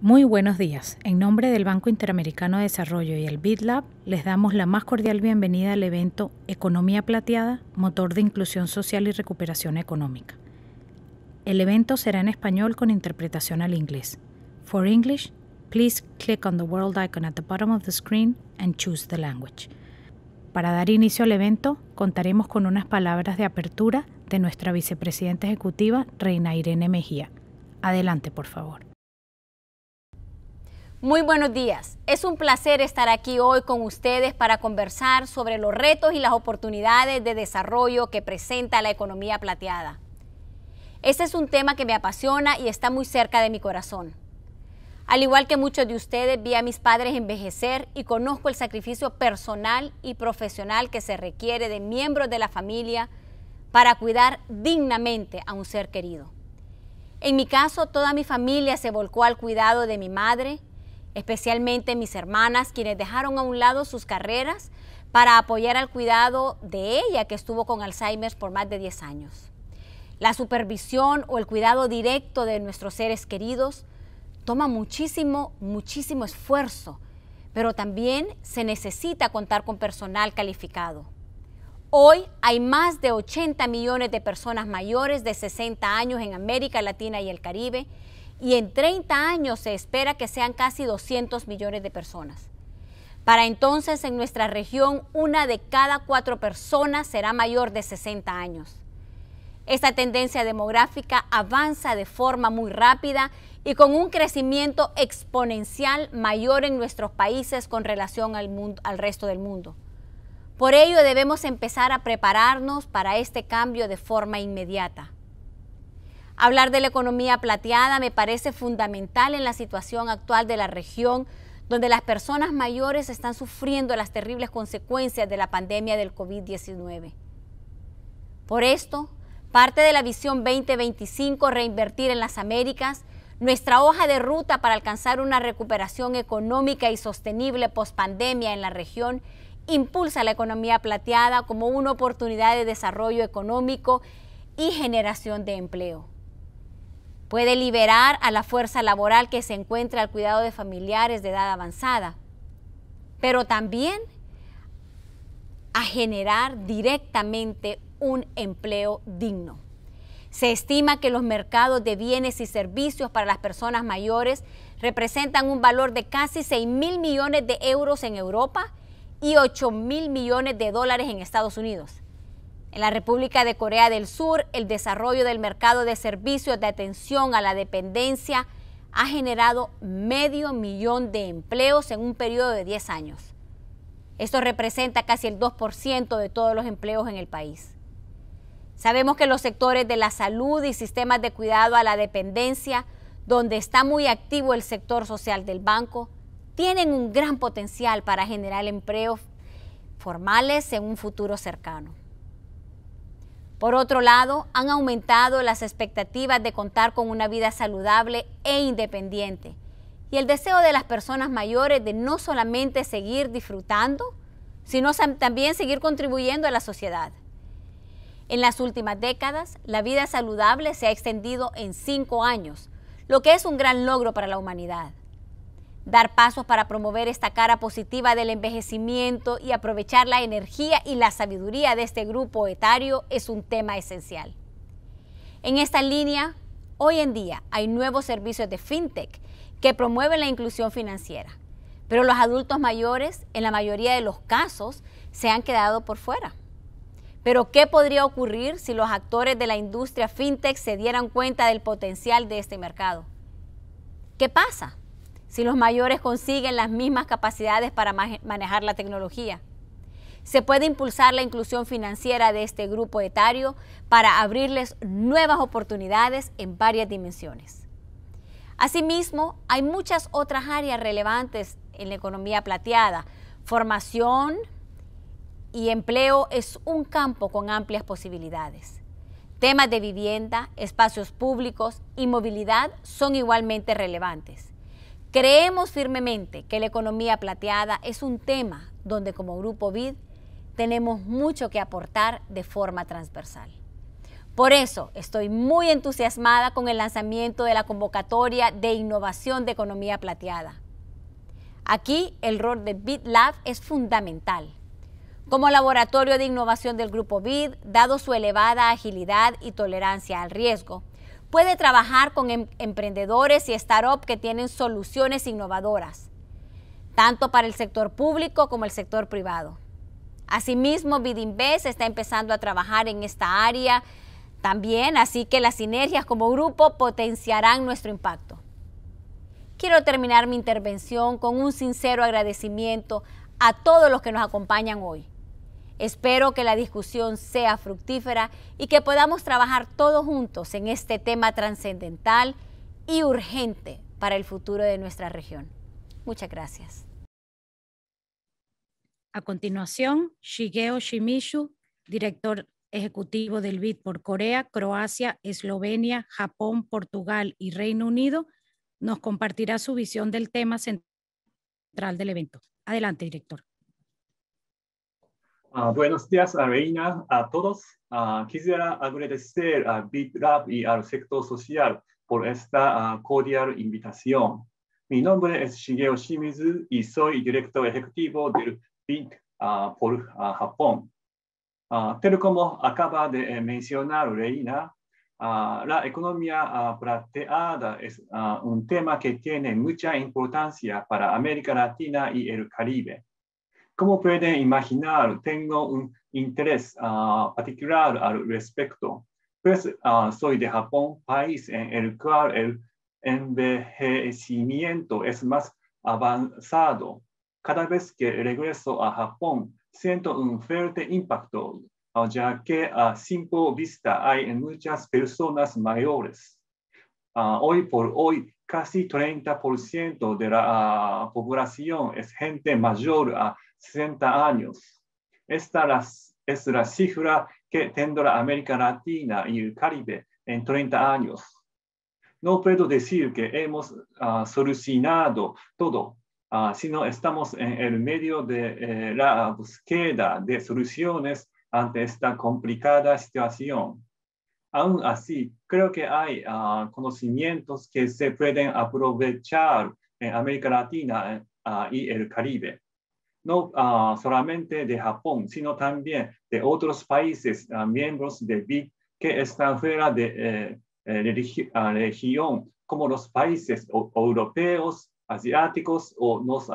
Muy buenos días. En nombre del Banco Interamericano de Desarrollo y el BidLab les damos la más cordial bienvenida al evento Economía Plateada, Motor de Inclusión Social y Recuperación Económica. El evento será en español con interpretación al inglés. For English, please click on the world icon at the bottom of the screen and choose the language. Para dar inicio al evento, contaremos con unas palabras de apertura de nuestra vicepresidenta ejecutiva, Reina Irene Mejía. Adelante, por favor. Muy buenos días. Es un placer estar aquí hoy con ustedes para conversar sobre los retos y las oportunidades de desarrollo que presenta la economía plateada. Este es un tema que me apasiona y está muy cerca de mi corazón. Al igual que muchos de ustedes, vi a mis padres envejecer y conozco el sacrificio personal y profesional que se requiere de miembros de la familia para cuidar dignamente a un ser querido. En mi caso, toda mi familia se volcó al cuidado de mi madre, especialmente mis hermanas, quienes dejaron a un lado sus carreras para apoyar al cuidado de ella que estuvo con Alzheimer por más de 10 años. La supervisión o el cuidado directo de nuestros seres queridos toma muchísimo, muchísimo esfuerzo, pero también se necesita contar con personal calificado. Hoy hay más de 80 millones de personas mayores de 60 años en América Latina y el Caribe y en 30 años se espera que sean casi 200 millones de personas. Para entonces en nuestra región una de cada cuatro personas será mayor de 60 años. Esta tendencia demográfica avanza de forma muy rápida y con un crecimiento exponencial mayor en nuestros países con relación al, al resto del mundo. Por ello debemos empezar a prepararnos para este cambio de forma inmediata. Hablar de la economía plateada me parece fundamental en la situación actual de la región, donde las personas mayores están sufriendo las terribles consecuencias de la pandemia del COVID-19. Por esto, parte de la visión 2025 Reinvertir en las Américas, nuestra hoja de ruta para alcanzar una recuperación económica y sostenible pandemia en la región, impulsa la economía plateada como una oportunidad de desarrollo económico y generación de empleo. Puede liberar a la fuerza laboral que se encuentra al cuidado de familiares de edad avanzada, pero también a generar directamente un empleo digno. Se estima que los mercados de bienes y servicios para las personas mayores representan un valor de casi 6 mil millones de euros en Europa y 8 mil millones de dólares en Estados Unidos. En la República de Corea del Sur, el desarrollo del mercado de servicios de atención a la dependencia ha generado medio millón de empleos en un periodo de 10 años. Esto representa casi el 2% de todos los empleos en el país. Sabemos que los sectores de la salud y sistemas de cuidado a la dependencia, donde está muy activo el sector social del banco, tienen un gran potencial para generar empleos formales en un futuro cercano. Por otro lado, han aumentado las expectativas de contar con una vida saludable e independiente y el deseo de las personas mayores de no solamente seguir disfrutando, sino también seguir contribuyendo a la sociedad. En las últimas décadas, la vida saludable se ha extendido en cinco años, lo que es un gran logro para la humanidad dar pasos para promover esta cara positiva del envejecimiento y aprovechar la energía y la sabiduría de este grupo etario es un tema esencial. En esta línea, hoy en día hay nuevos servicios de fintech que promueven la inclusión financiera, pero los adultos mayores, en la mayoría de los casos, se han quedado por fuera. Pero ¿qué podría ocurrir si los actores de la industria fintech se dieran cuenta del potencial de este mercado? ¿Qué pasa? si los mayores consiguen las mismas capacidades para manejar la tecnología. Se puede impulsar la inclusión financiera de este grupo etario para abrirles nuevas oportunidades en varias dimensiones. Asimismo, hay muchas otras áreas relevantes en la economía plateada. Formación y empleo es un campo con amplias posibilidades. Temas de vivienda, espacios públicos y movilidad son igualmente relevantes. Creemos firmemente que la economía plateada es un tema donde como Grupo BID tenemos mucho que aportar de forma transversal. Por eso estoy muy entusiasmada con el lanzamiento de la convocatoria de innovación de economía plateada. Aquí el rol de BitLab es fundamental. Como laboratorio de innovación del Grupo BID, dado su elevada agilidad y tolerancia al riesgo, Puede trabajar con em, emprendedores y startups que tienen soluciones innovadoras, tanto para el sector público como el sector privado. Asimismo, Bidinvest está empezando a trabajar en esta área también, así que las sinergias como grupo potenciarán nuestro impacto. Quiero terminar mi intervención con un sincero agradecimiento a todos los que nos acompañan hoy. Espero que la discusión sea fructífera y que podamos trabajar todos juntos en este tema trascendental y urgente para el futuro de nuestra región. Muchas gracias. A continuación, Shigeo Shimizu, director ejecutivo del BID por Corea, Croacia, Eslovenia, Japón, Portugal y Reino Unido, nos compartirá su visión del tema central del evento. Adelante, director. Ah, buenos días, Reina, a todos. Ah, quisiera agradecer a BitLab y al sector social por esta ah, cordial invitación. Mi nombre es Shigeo Shimizu y soy director ejecutivo del BIT por Japón. Pero como acaba de eh, mencionar Reina, la economía plateada es un tema que tiene mucha importancia para América Latina y el Caribe. Como pueden imaginar, tengo un interés ah, particular al respecto, pues ah, soy de Japón, país en el cual el envejecimiento es más avanzado. Cada vez que regreso a Japón, siento un fuerte impacto, ah, ya que a simple vista hay muchas personas mayores. hoy por hoy, casi 30% de la población es gente mayor a 60 años. Esta es la cifra que tendrá América Latina y el Caribe en 30 años. No puedo decir que hemos ah, solucionado todo, ah, sino estamos en el medio de eh, la búsqueda de soluciones ante esta complicada situación. Aún así, creo que hay ah, conocimientos que se pueden aprovechar en América Latina eh, y el Caribe no ah, solamente de Japón, sino también de otros países ah, miembros de BIC que están fuera de eh, eh, la ah, región, como los países europeos, asiáticos o los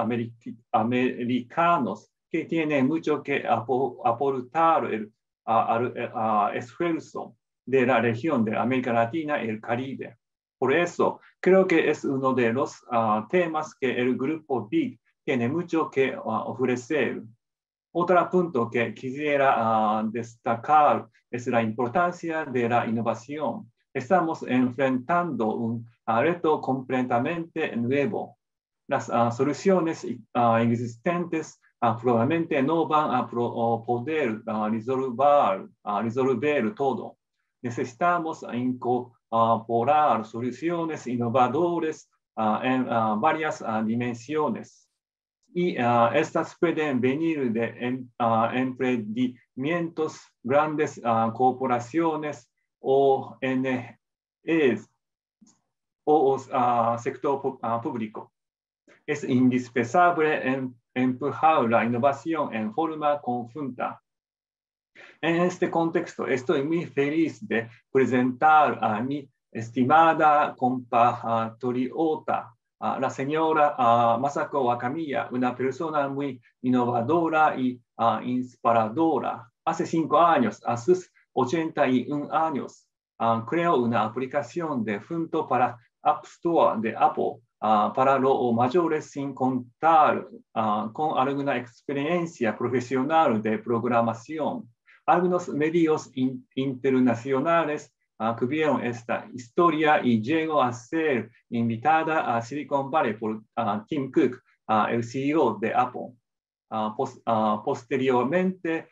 americanos, que tienen mucho que aportar el, al, esfuerzo de la región de América Latina y el Caribe. Por eso, creo que es uno de los temas que el grupo BIG tiene mucho que ah, ofrecer. Otro punto que quisiera ah, destacar es la importancia de la innovación. Estamos enfrentando un ah, reto completamente nuevo. Las soluciones existentes probablemente no van a poder resolver, resolver todo. Necesitamos incorporar soluciones innovadoras en varias dimensiones y ah, estas pueden venir de ah, emprendimientos, grandes ah, corporaciones o NEs o sector público. Es indispensable en, em, empujar la innovación en forma conjunta. En este contexto, estoy muy feliz de presentar a mi estimada compatriota la señora Masako Wakamiya, una persona muy innovadora y ah, inspiradora. Hace cinco años, a sus 81 años, ah, creó una aplicación de junto para App Store de Apple ah, para los mayores sin contar con alguna experiencia profesional de programación. Algunos medios internacionales tuvieron ah, esta historia y llegó a ser invitada a Silicon Valley por ah, Tim Cook, ah, el CEO de Apple. posteriormente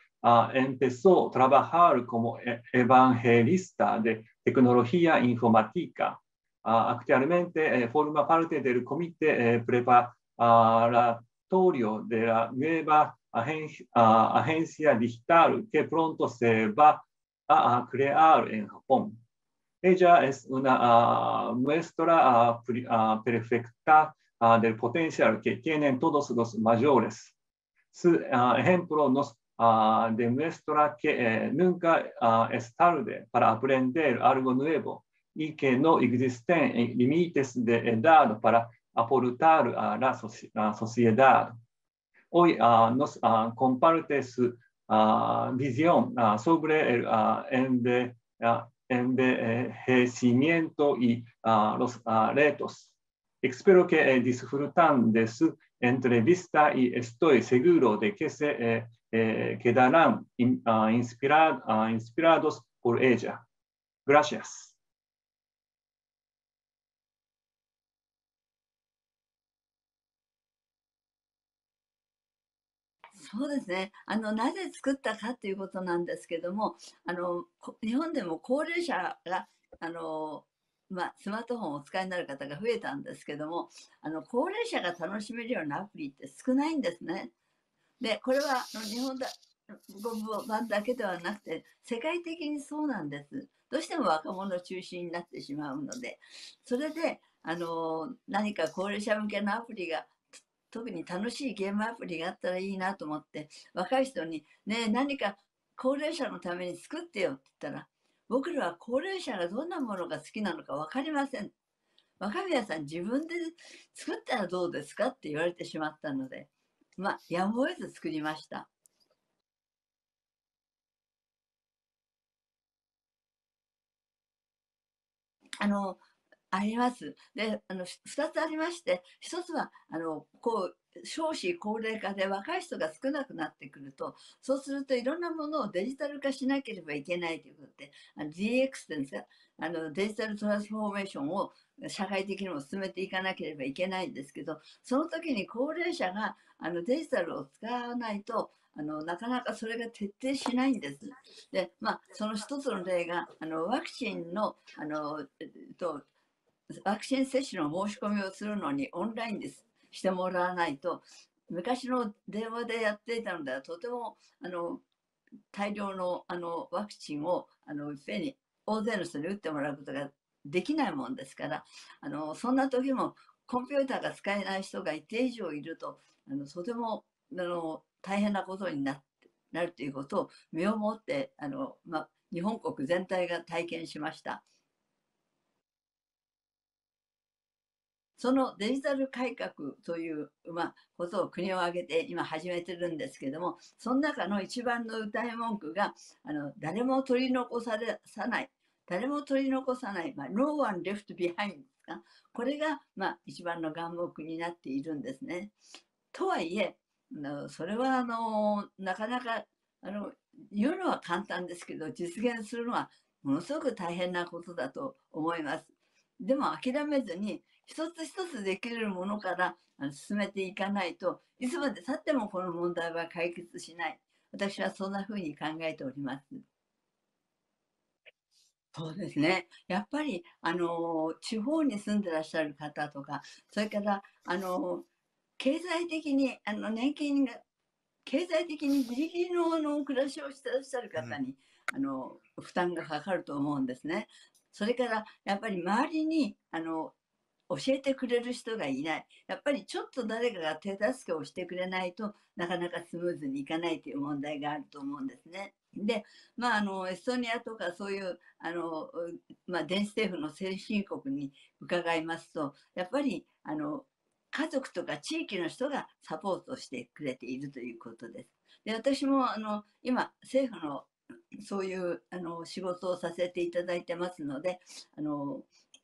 empezó a trabajar como e, evangelista de tecnología informática. actualmente eh, forma parte del comité eh, preparatorio de la nueva agencia digital que pronto se va a crear en Japón. Ella es una ah, muestra ah, ah, perfecta del potencial que tienen todos los mayores. Su ejemplo nos demuestra que eh, nunca es tarde para aprender algo nuevo y que no existen eh, límites de edad para aportar a la, la sociedad. Hoy nos comparte su Ah, visión ah, sobre el ah, envejecimiento y los retos. Espero que eh, disfruten de su entrevista y estoy seguro de que se eh, eh, quedarán inspirados por ella. Gracias. そうですねあのなぜ作ったかということなんですけどもあの日本でも高齢者があの、まあ、スマートフォンをお使いになる方が増えたんですけどもあの高齢者が楽しめるようなアプリって少ないんですね。でこれはあの日本だ版だけではなくて世界的にそうなんです。どうしても若者中心になってしまうのでそれであの何か高齢者向けのアプリが特に楽しいゲームアプリがあったらいいなと思って若い人に「ねえ何か高齢者のために作ってよ」って言ったら「僕らは高齢者がどんなものが好きなのか分かりません」「若宮さん自分で作ったらどうですか?」って言われてしまったのでまあやむを得ず作りました。あのあります。で、あの、二つありまして、一つは、あの、こう、少子高齢化で若い人が少なくなってくると、そうするといろんなものをデジタル化しなければいけないということで、DX ってんですか、あの、デジタルトランスフォーメーションを社会的にも進めていかなければいけないんですけど、その時に高齢者があのデジタルを使わないと、あの、なかなかそれが徹底しないんです。で、まあ、その一つの例が、あの、ワクチンの、あの、えっと、ワクチン接種の申し込みをするのにオンラインですしてもらわないと昔の電話でやっていたのではとてもあの大量のあのワクチンをあのいっぺんに大勢の人に打ってもらうことができないもんですからあのそんな時もコンピューターが使えない人が一定以上いるとあのとてもあの大変なことになってなるということを身をもってあの、ま、日本国全体が体験しました。そのデジタル改革という、まあ、ことを国を挙げて今始めてるんですけどもその中の一番の歌い文句があの誰も取り残されさない誰も取り残さない、まあ、No one left behind かこれが、まあ、一番の眼目になっているんですね。とはいえそれはあのなかなかあの言うのは簡単ですけど実現するのはものすごく大変なことだと思います。でも諦めずに一つ一つできるものから進めていかないといつまでたってもこの問題は解決しない私はそんなふうに考えております。そうですね。やっぱり、あの、地方に住んでらっしゃる方とか、それから、あの、経済的に、あの、年金が、経済的にギリギリのの暮らしをしてらっしゃる方に、うん、あの、負担がかかると思うんですね。それからやっぱり周りにあの教えてくれる人がいない。やっぱりちょっと誰かが手助けをしてくれないとなかなかスムーズにいかないという問題があると思うんですね。で、まあ、あの、エストニアとかそういう、あの、まあ、電子政府の先進国に伺いますと、やっぱり、あの、家族とか地域の人がサポートしてくれているということです。で、私も、あの、今、政府のそういうあの仕事をさせていただいてますので、あの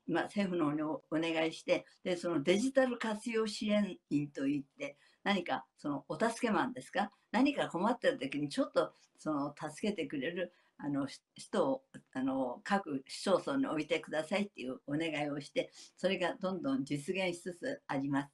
まあ、政府の方にお願いしてで、そのデジタル活用支援員といって、何かそのお助けマンですか、何か困ってる時にちょっとその助けてくれるあの人をあの各市町村に置いてくださいっていうお願いをして、それがどんどん実現しつつあります。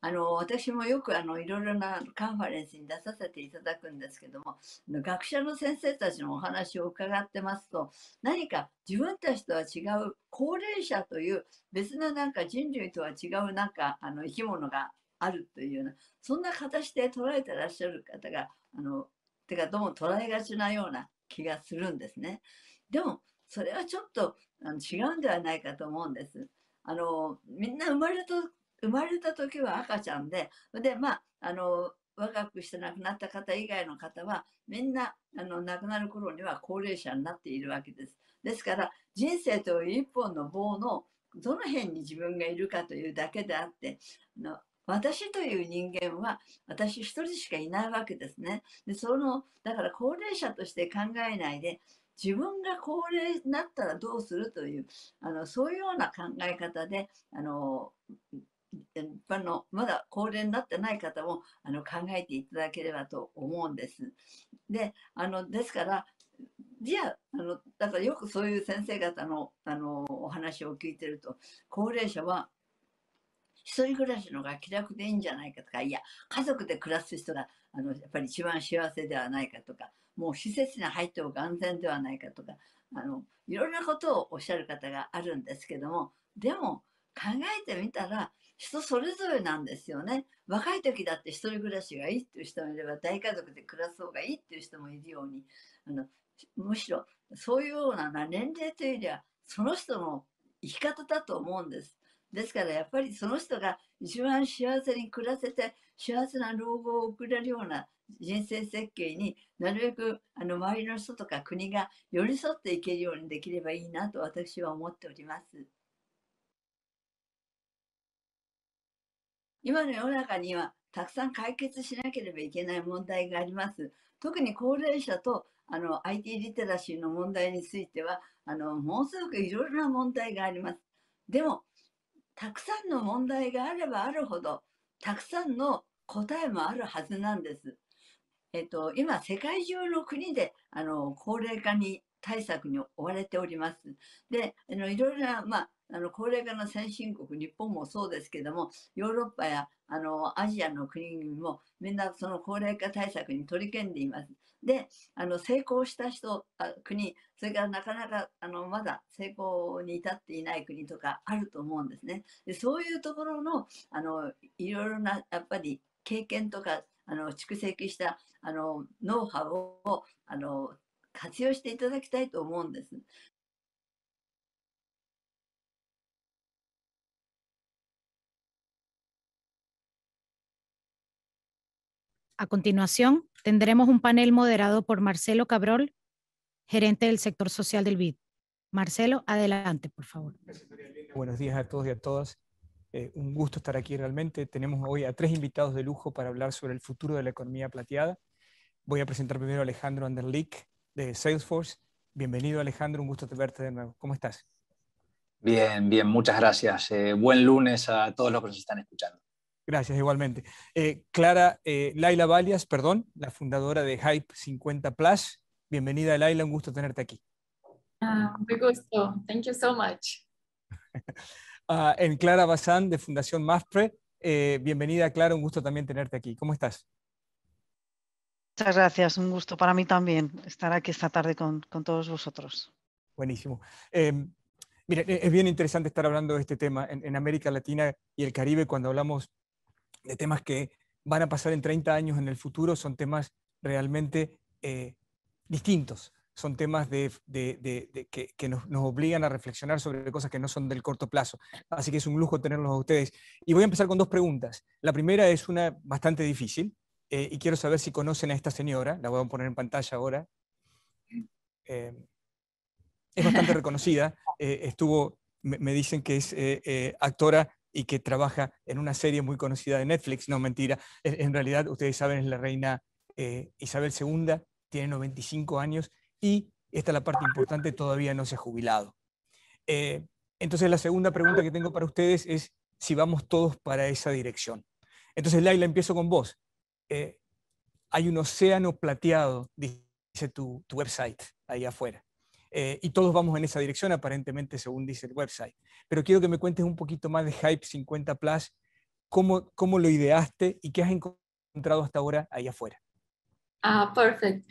あの私もよくあのいろいろなカンファレンスに出させていただくんですけども学者の先生たちのお話を伺ってますと何か自分たちとは違う高齢者という別のなんか人類とは違うなんかあの生き物があるというようなそんな形で捉えてらっしゃる方があのてかどうも捉えがちなような気がするんですね。でもそれはちょっとあの違うんではないかと思うんです。あのみんな生まれ生まれた時は赤ちゃんででまああの若くして亡くなった方以外の方はみんなあの亡くなる頃には高齢者になっているわけです。ですから人生という一本の棒のどの辺に自分がいるかというだけであっての私という人間は私一人しかいないわけですね。でそのだから高齢者として考えないで自分が高齢になったらどうするというあのそういうような考え方であのあのまだ高齢になってない方もあの考えていただければと思うんです。であのですからじゃあのだからよくそういう先生方のあのお話を聞いてると高齢者は一人暮らしのが気楽でいいんじゃないかとかいや家族で暮らす人があのやっぱり一番幸せではないかとかもう施設に入っても安全ではないかとかあのいろんなことをおっしゃる方があるんですけどもでも考えてみたら人それぞれなんですよね若い時だって一人暮らしがいいっていう人もいれば大家族で暮らす方がいいっていう人もいるようにあのむしろそういうような年齢というよりはその人の生き方だと思うんです。ですからやっぱりその人が一番幸せに暮らせて幸せな老後を送れるような人生設計になるべくあの周りの人とか国が寄り添っていけるようにできればいいなと私は思っております。今の世の中にはたくさん解決しなければいけない問題があります。特に高齢者とあの IT リテラシーの問題についてはあのものすごくいろいろな問題があります。でもたくさんの問題があればあるほどたくさんの答えもあるはずなんです。えっと、今世界中の国であの高齢化に対策に追われております。であのいろいろな、まあ、あの高齢化の先進国日本もそうですけどもヨーロッパやあのアジアの国々もみんなその高齢化対策に取り組んでいます。であの成功した人あ国それからなかなかあのまだ成功に至っていない国とかあると思うんですね。でそういうところのあのいろいろなやっぱり経験とかあの蓄積したあのノウハウをあの活用していただきたいと思うんです。A continuación, tendremos un panel moderado por Marcelo Cabrol, gerente del sector social del BID. Marcelo, adelante, por favor. Buenos días a todos y a todas. Eh, un gusto estar aquí realmente. Tenemos hoy a tres invitados de lujo para hablar sobre el futuro de la economía plateada. Voy a presentar primero a Alejandro Anderlick de Salesforce. Bienvenido Alejandro, un gusto verte de nuevo. ¿Cómo estás? Bien, bien, muchas gracias. Eh, buen lunes a todos los que nos están escuchando. Gracias, igualmente. Eh, Clara eh, Laila Valias, perdón, la fundadora de Hype 50 Plus. Bienvenida, Laila, un gusto tenerte aquí. Ah, muy gusto, thank you so much. Ah, en Clara Bazán, de Fundación MAFPRE. Eh, bienvenida, Clara, un gusto también tenerte aquí. ¿Cómo estás? Muchas gracias, un gusto para mí también estar aquí esta tarde con, con todos vosotros. Buenísimo. Em, Mire, es bien interesante estar hablando de este tema en, América Latina y el Caribe cuando hablamos de temas que van a pasar en 30 años en el futuro, son temas realmente eh, distintos, son temas de, que, nos, obligan a reflexionar sobre cosas que no son del corto plazo. Así que es un lujo tenerlos a ustedes. Y voy a empezar con dos preguntas. La primera es una bastante difícil eh, y quiero saber si conocen a esta señora, la voy a poner en pantalla ahora. Eh, es bastante reconocida, estuvo, me, me, dicen que es actora y que trabaja en una serie muy conocida de Netflix, no mentira, en realidad ustedes saben es la reina eh, Isabel II, tiene 95 años y esta es la parte importante, todavía no se ha jubilado. Eh, entonces la segunda pregunta que tengo para ustedes es si vamos todos para esa dirección. Entonces Laila, empiezo con vos. Eh, hay un océano plateado, dice tu, tu website ahí afuera. Eh, y todos vamos en esa dirección aparentemente según dice el website. Pero quiero que me cuentes un poquito más de Hype 50 Plus, cómo, cómo lo ideaste y qué has encontrado hasta ahora ahí afuera. Ah, perfect.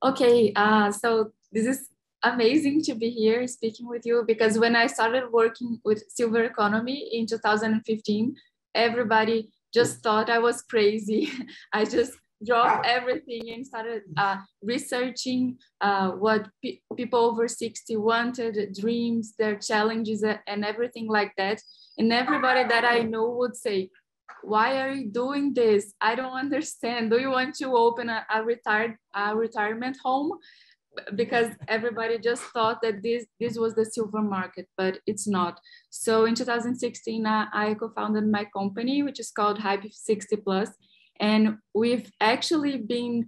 Okay, uh, so this is amazing to be here speaking with you because when I started working with Silver Economy in 2015, everybody just thought I was crazy. I just dropped ah. everything and started uh, researching uh, what pe people over 60 wanted, dreams, their challenges, and everything like that. And everybody that I know would say, why are you doing this? I don't understand. Do you want to open a, a retired a retirement home? Because everybody just thought that this this was the silver market, but it's not. So in 2016, I, uh, I co-founded my company, which is called Hype 60 Plus, and we've actually been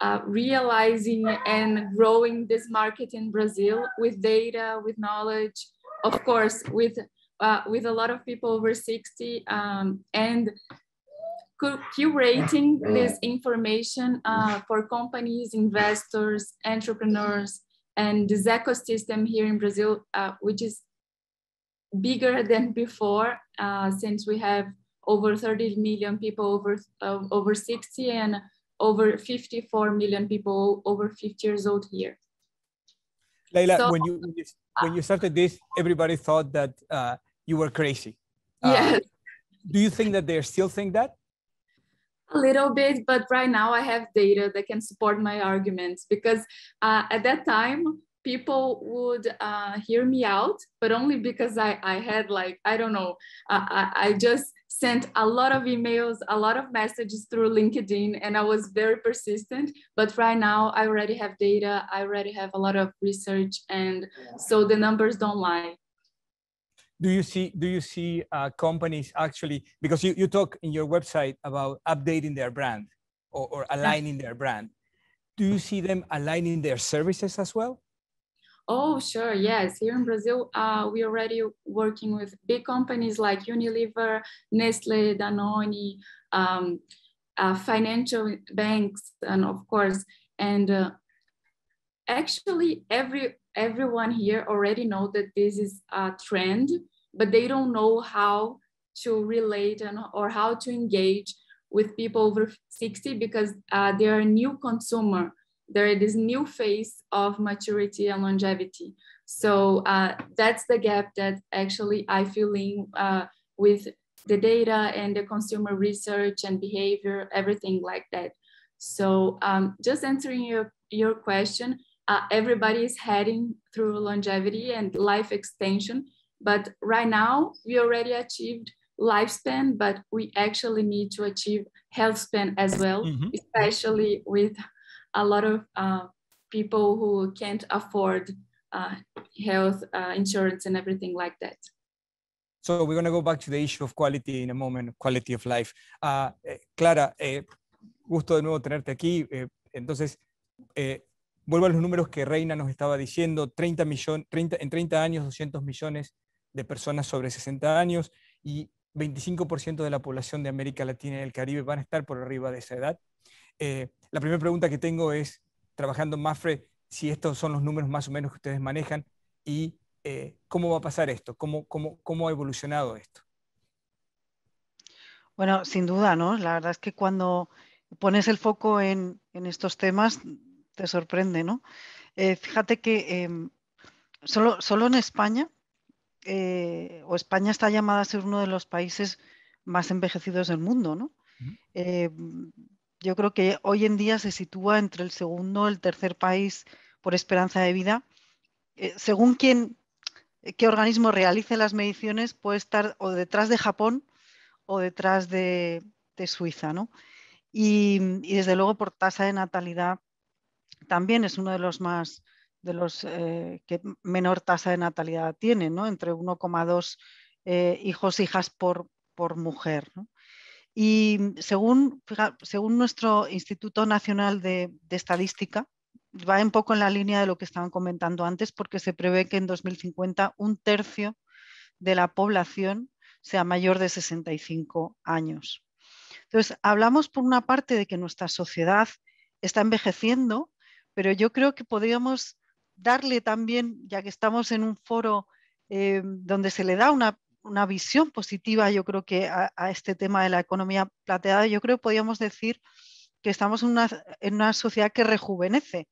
uh, realizing and growing this market in Brazil with data, with knowledge, of course, with uh, with a lot of people over 60 um, and curating this information uh, for companies, investors, entrepreneurs, and this ecosystem here in Brazil, uh, which is bigger than before uh, since we have over 30 million people over, uh, over 60 and over 54 million people over 50 years old here. Leila, so, when, you, when you started this, everybody thought that uh, you were crazy. Uh, yes. Do you think that they still think that? a little bit but right now i have data that can support my arguments because uh, at that time people would uh, hear me out but only because i, I had like i don't know uh, i, I just sent a lot of emails, a lot of messages through LinkedIn, and I was very persistent. But right now, I already have data, I already have a lot of research, and so the numbers don't lie. Do you see? Do you see uh, companies actually? Because you, you talk in your website about updating their brand or, or aligning their brand. Do you see them aligning their services as well? Oh, sure. Yes. Here in Brazil, uh, we're already working with big companies like Unilever, Nestle, Danone, um, uh, financial banks, and of course, and uh, actually every everyone here already know that this is a trend, but they don't know how to relate and, or how to engage with people over 60 because uh, they are a new consumer there is this new phase of maturity and longevity. So uh, that's the gap that actually I fill in uh, with the data and the consumer research and behavior, everything like that. So um, just answering your, your question, uh, everybody is heading through longevity and life extension. But right now we already achieved lifespan, but we actually need to achieve health span as well, mm -hmm. especially with a lot of uh, people who can't afford uh, health uh, insurance and everything like that. So we're going to go back to the issue of quality in a moment, quality of life. Ah, eh, Clara, eh, gusto de nuevo tenerte aquí. Eh, entonces, vuelvo a los números que Reina nos estaba diciendo, 30 millones, 30, en 30 años 200 millones de personas sobre 60 años y 25% de la población de América Latina y el Caribe van a estar por arriba de esa edad. Eh, la primera pregunta que tengo es, trabajando en Mafre, si estos son los números más o menos que ustedes manejan y eh, cómo va a pasar esto, cómo, cómo, ha evolucionado esto. Bueno, sin duda, ¿no? La verdad es que cuando pones el foco en, estos temas, te sorprende, ¿no? Eh, fíjate que em, solo, solo, en España, o España está llamada a ser uno de los países más envejecidos del mundo, ¿no? Yo creo que hoy en día se sitúa entre el segundo, y el tercer país por esperanza de vida. Eh, según eh, qué organismo realice las mediciones, puede estar o detrás de Japón o detrás de, Suiza. ¿no? Y, desde luego por tasa de natalidad también es uno de los más de los eh, que menor tasa de natalidad tiene, ¿no? entre 1,2 eh, hijos hijas por, por mujer. ¿no? Y según, según nuestro Instituto Nacional de, Estadística, va un poco en la línea de lo que estaban comentando antes, porque se prevé que en 2050 un tercio de la población sea mayor de 65 años. Entonces, hablamos por una parte de que nuestra sociedad está envejeciendo, pero yo creo que podríamos darle también, ya que estamos en un foro eh, donde se le da una una visión positiva, yo creo que a, este tema de la economía plateada, yo creo que podríamos decir que estamos en una, sociedad que rejuvenece,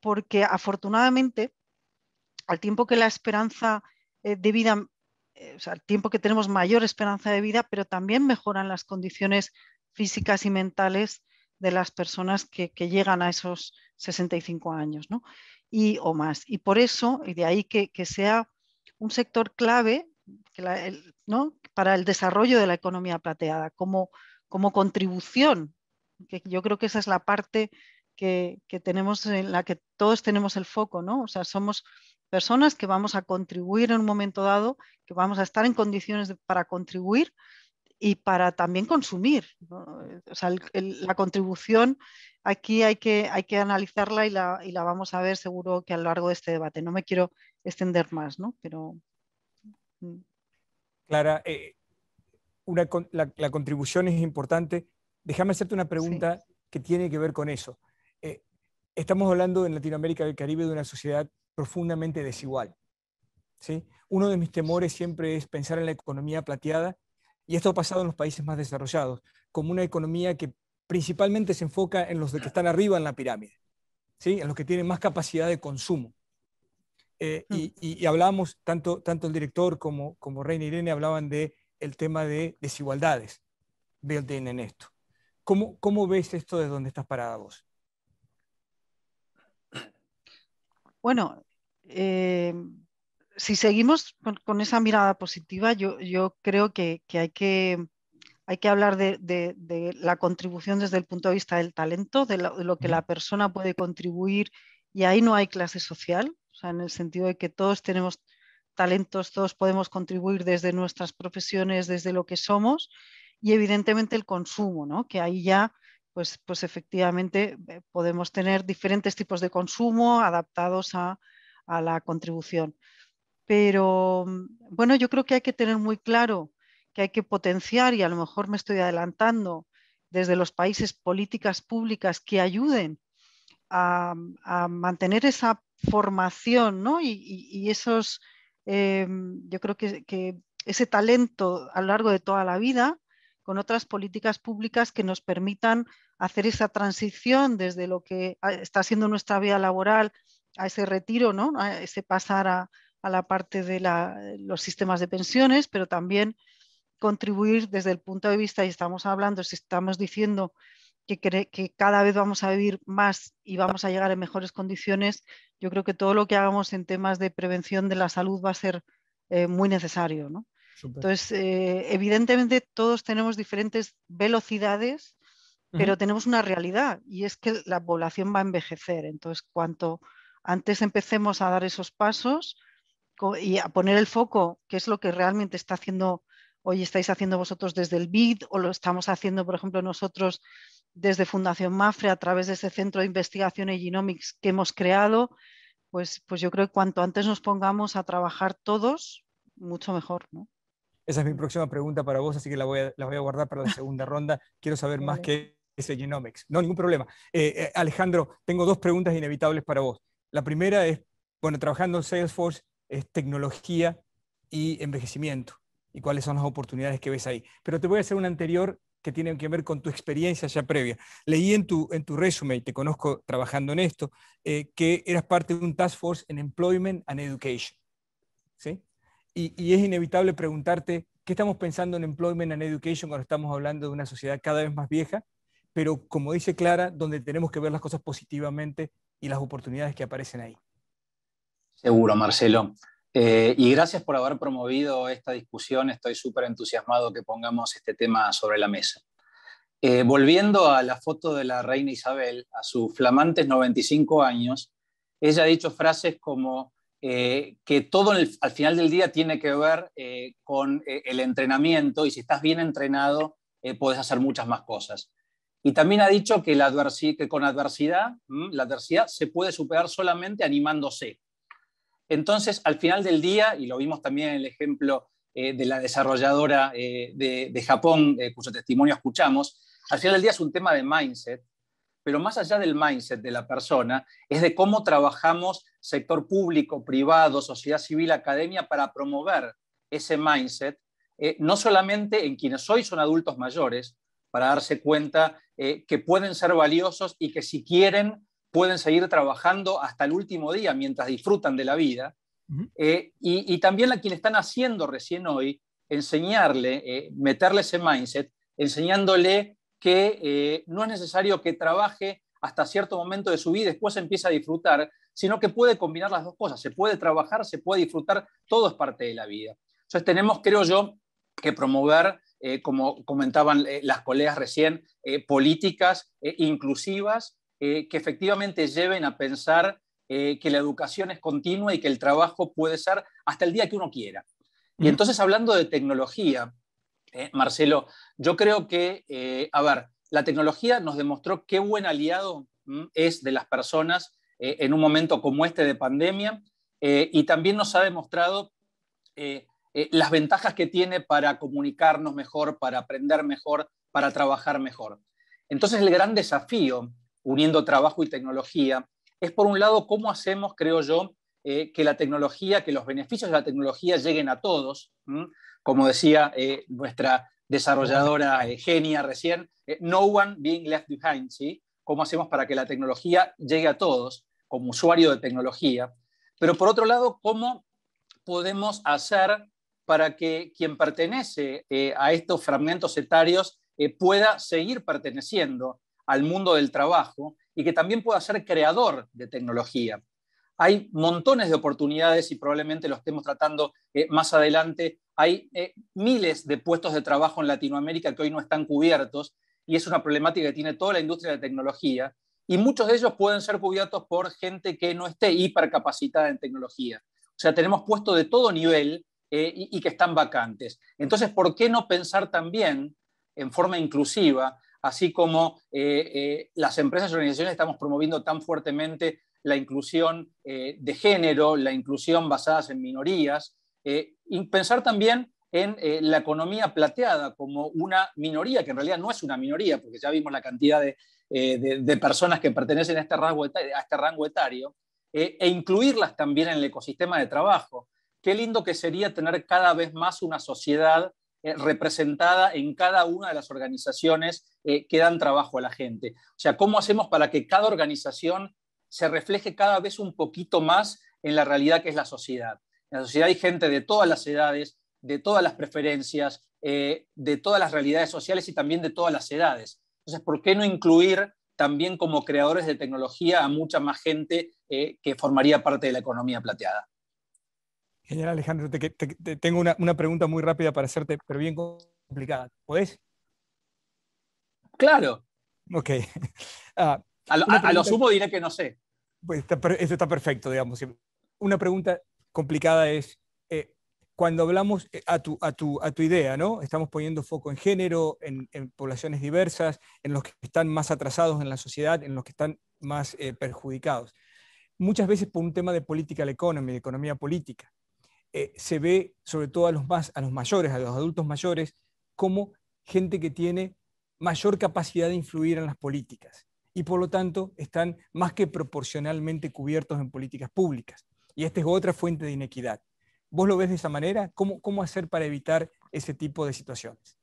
porque afortunadamente, al tiempo que la esperanza eh, de vida, eh, o sea, al tiempo que tenemos mayor esperanza de vida, pero también mejoran las condiciones físicas y mentales de las personas que, llegan a esos 65 años y, o más. Y por eso, y de ahí que sea un sector clave para el desarrollo de la economía plateada, como, contribución, yo creo que esa es la parte que, tenemos en la que todos tenemos el foco, ¿no? O sea, somos personas que vamos a contribuir en un momento dado, que vamos a estar en condiciones para contribuir y para también consumir. la contribución aquí hay que, analizarla y la, vamos a ver seguro que a lo largo de este debate. No me quiero extender más, Pero, Clara, eh, la, contribución es importante. Déjame hacerte una pregunta que tiene que ver con eso. Eh, estamos hablando en Latinoamérica del Caribe de una sociedad profundamente desigual. ¿sí? Uno de mis temores siempre es pensar en la economía plateada, y esto ha pasado en los países más desarrollados, como una economía que principalmente se enfoca en los que están arriba en la pirámide, ¿sí? en los que tienen más capacidad de consumo. Eh, mm. y, hablamos, tanto, el director como, como Reina Irene hablaban de el tema de desigualdades en esto. ¿Cómo, ¿Cómo ves esto desde donde estás parada vos? Bueno, eh, si seguimos con, esa mirada positiva, yo, creo que, hay que hablar de, la contribución desde el punto de vista del talento, de lo que la persona puede contribuir, y ahí no hay clase social, en el sentido de que todos tenemos talentos, todos podemos contribuir desde nuestras profesiones, desde lo que somos, y evidentemente el consumo, que ahí ya, pues, pues efectivamente eh, podemos tener diferentes tipos de consumo adaptados a, la contribución. Pero mm, bueno, yo creo que hay que tener muy claro que hay que potenciar, y a lo mejor me estoy adelantando, desde los países políticas públicas que ayuden a, a mantener esa formación, ¿no? Y, esos, em, yo creo que, ese talento a lo largo de toda la vida, con otras políticas públicas que nos permitan hacer esa transición desde lo que ah, está siendo nuestra vida laboral a ese retiro, ¿no? A ese pasar a, la parte de los sistemas de pensiones, pero también contribuir desde el punto de vista, y estamos hablando, si estamos diciendo que, que cada vez vamos a vivir más y vamos a llegar en mejores condiciones, yo creo que todo lo que hagamos en temas de prevención de la salud va a ser eh, muy necesario. Entonces, eh, evidentemente todos tenemos diferentes velocidades, pero tenemos una realidad y es que la población va a envejecer. Entonces, cuanto antes empecemos a dar esos pasos y a poner el foco, que es lo que realmente está haciendo hoy estáis haciendo vosotros desde el BID o lo estamos haciendo, por ejemplo, nosotros desde Fundación Mafre, a través de ese centro de investigación en genomics que hemos creado, pues, pues yo creo que cuanto antes nos pongamos a trabajar todos, mucho mejor. ¿no? Esa es mi próxima pregunta para vos, así que la voy a, la voy a guardar para la segunda ronda. Quiero saber más que ese genomics. No, ningún problema. Eh, eh, Alejandro, tengo dos preguntas inevitables para vos. La primera es, bueno, trabajando en Salesforce es tecnología y envejecimiento y cuáles son las oportunidades que ves ahí. Pero te voy a hacer una anterior que tienen que ver con tu experiencia ya previa. Leí en tu, en tu resumen, y te conozco trabajando en esto, eh, que eras parte de un Task Force en Employment and Education. ¿sí? Y, y, es inevitable preguntarte qué estamos pensando en Employment and Education cuando estamos hablando de una sociedad cada vez más vieja, pero como dice Clara, donde tenemos que ver las cosas positivamente y las oportunidades que aparecen ahí. Seguro, Marcelo. Eh, y gracias por haber promovido esta discusión. Estoy súper entusiasmado que pongamos este tema sobre la mesa. Eh, volviendo a la foto de la reina Isabel, a sus flamantes 95 años, ella ha dicho frases como eh, que todo al final del día tiene que ver con el entrenamiento y si estás bien entrenado puedes hacer muchas más cosas. Y también ha dicho que, que con adversidad, la adversidad se puede superar solamente animándose. Entonces, al final del día, y lo vimos también en el ejemplo eh, de la desarrolladora eh, de, Japón, eh, cuyo testimonio escuchamos, al final del día es un tema de mindset, pero más allá del mindset de la persona, es de cómo trabajamos sector público, privado, sociedad civil, academia, para promover ese mindset, no solamente en quienes hoy son adultos mayores, para darse cuenta que pueden ser valiosos y que si quieren pueden seguir trabajando hasta el último día mientras disfrutan de la vida. Eh, y, también a quienes están haciendo recién hoy, enseñarle, eh, meterle ese mindset, enseñándole que eh, no es necesario que trabaje hasta cierto momento de su vida y después empiece a disfrutar, sino que puede combinar las dos cosas. Se puede trabajar, se puede disfrutar, todo es parte de la vida. Entonces tenemos, creo yo, que promover, como comentaban las colegas recién, políticas inclusivas eh, que efectivamente lleven a pensar eh, que la educación es continua y que el trabajo puede ser hasta el día que uno quiera. Y entonces, hablando de tecnología, eh, Marcelo, yo creo que, a ver, la tecnología nos demostró qué buen aliado mm, es de las personas en un momento como este de pandemia y también nos ha demostrado las ventajas que tiene para comunicarnos mejor, para aprender mejor, para trabajar mejor. Entonces, el gran desafío uniendo trabajo y tecnología, es por un lado cómo hacemos, creo yo, eh, que la tecnología, que los beneficios de la tecnología lleguen a todos. Como decía eh, nuestra desarrolladora eh, genia recién, no one being left behind, ¿sí? ¿Cómo hacemos para que la tecnología llegue a todos como usuario de tecnología? Pero por otro lado, ¿cómo podemos hacer para que quien pertenece a estos fragmentos etarios pueda seguir perteneciendo al mundo del trabajo y que también pueda ser creador de tecnología. Hay montones de oportunidades y probablemente lo estemos tratando eh, más adelante. Hay eh, miles de puestos de trabajo en Latinoamérica que hoy no están cubiertos y es una problemática que tiene toda la industria de tecnología y muchos de ellos pueden ser cubiertos por gente que no esté hipercapacitada en tecnología. O sea, tenemos puestos de todo nivel eh, y, que están vacantes. Entonces, ¿por qué no pensar también en forma inclusiva así como eh, eh, las empresas y organizaciones estamos promoviendo tan fuertemente la inclusión eh, de género, la inclusión basadas en minorías, y pensar también en la economía plateada como una minoría, que en realidad no es una minoría, porque ya vimos la cantidad de, personas que pertenecen a este, rango a este rango etario e incluirlas también en el ecosistema de trabajo. Qué lindo que sería tener cada vez más una sociedad eh, representada en cada una de las organizaciones eh, que dan trabajo a la gente. O sea, ¿cómo hacemos para que cada organización se refleje cada vez un poquito más en la realidad que es la sociedad? En la sociedad hay gente de todas las edades, de todas las preferencias, eh, de todas las realidades sociales y también de todas las edades. Entonces, ¿por qué no incluir también como creadores de tecnología a mucha más gente que formaría parte de la economía plateada? Genial, Alejandro. tengo una, pregunta muy rápida para hacerte, pero bien complicada. ¿Podés? Claro. Ok. Ah, a, lo, sumo diré que no sé. Esto pues está, está perfecto, digamos. Una pregunta complicada es, eh, cuando hablamos eh, a tu, idea, ¿no? Estamos poniendo foco en género, en, poblaciones diversas, en los que están más atrasados en la sociedad, en los que están más eh, perjudicados. Muchas veces por un tema de political economy, de economía política. Eh, se ve sobre todo a los, más, a los mayores, a los adultos mayores, como gente que tiene mayor capacidad de influir en las políticas y por lo tanto están más que proporcionalmente cubiertos en políticas públicas. Y esta es otra fuente de inequidad. ¿Vos lo ves de esa manera? ¿Cómo, cómo hacer para evitar ese tipo de situaciones?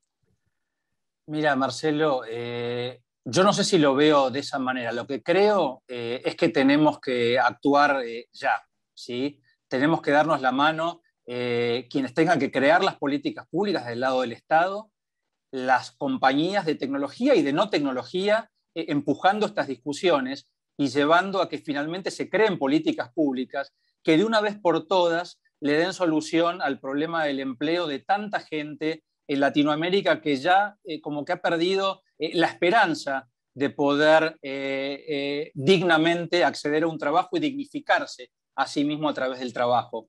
Mira, Marcelo, eh, yo no sé si lo veo de esa manera. Lo que creo eh, es que tenemos que actuar ya, ¿sí? Tenemos que darnos la mano eh, quienes tengan que crear las políticas públicas del lado del Estado, las compañías de tecnología y de no tecnología, eh, empujando estas discusiones y llevando a que finalmente se creen políticas públicas que de una vez por todas le den solución al problema del empleo de tanta gente en Latinoamérica que ya eh, como que ha perdido la esperanza de poder dignamente acceder a un trabajo y dignificarse a sí mismo a través del trabajo.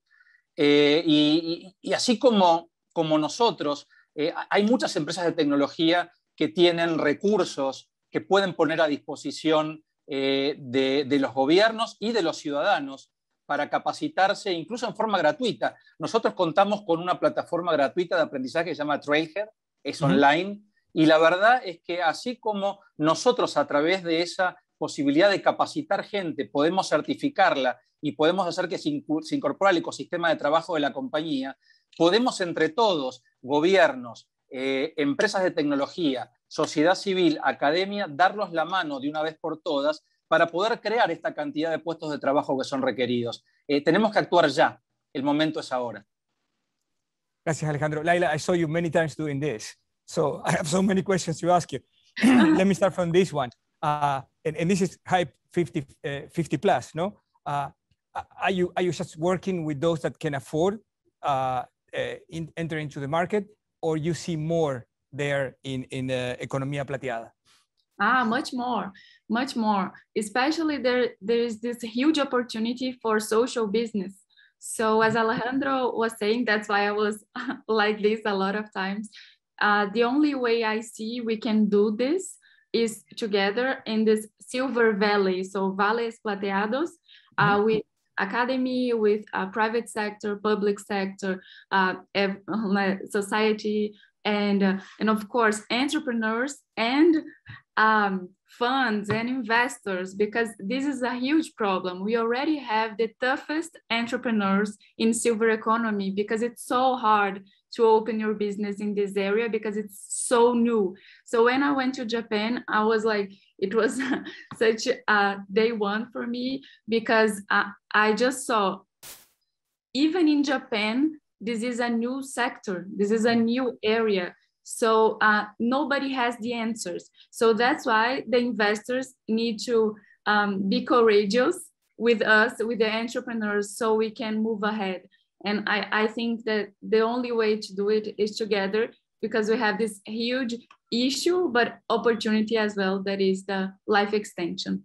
Eh, y, así como, como nosotros, eh, hay muchas empresas de tecnología que tienen recursos que pueden poner a disposición eh, de, los gobiernos y de los ciudadanos para capacitarse incluso en forma gratuita. Nosotros contamos con una plataforma gratuita de aprendizaje que se llama Trailhead, es online, y la verdad es que así como nosotros a través de esa posibilidad de capacitar gente, podemos certificarla y podemos hacer que se, incorpore al ecosistema de trabajo de la compañía, podemos entre todos, gobiernos, eh, empresas de tecnología, sociedad civil, academia, darlos la mano de una vez por todas para poder crear esta cantidad de puestos de trabajo que son requeridos. Eh, tenemos que actuar ya, el momento es ahora. Gracias, Alejandro. Laila, I saw you many times doing this, so I have so many questions to ask you. Let me start from this one. uh, and, and, this is high 50, uh, 50 plus, no? Uh, are, you, are you just working with those that can afford uh, uh, in, enter into the market or you see more there in, in uh, Economía Plateada? Ah, much more, much more. Especially there, there is this huge opportunity for social business. So as Alejandro was saying, that's why I was like this a lot of times. the only way I see we can do this is together in this Silver Valley, so Valles Plateados, uh, mm-hmm. with academy, with uh, private sector, public sector, uh, society, and uh, and of course entrepreneurs and um, funds and investors because this is a huge problem. We already have the toughest entrepreneurs in silver economy because it's so hard to open your business in this area because it's so new. So when I went to Japan, I was like, it was such a day one for me because I, I just saw even in Japan, this is a new sector, this is a new area so uh, nobody has the answers. So that's why the investors need to um, be courageous with us, with the entrepreneurs, so we can move ahead. And I, I think that the only way to do it is together because we have this huge issue, but opportunity as well, that is the life extension.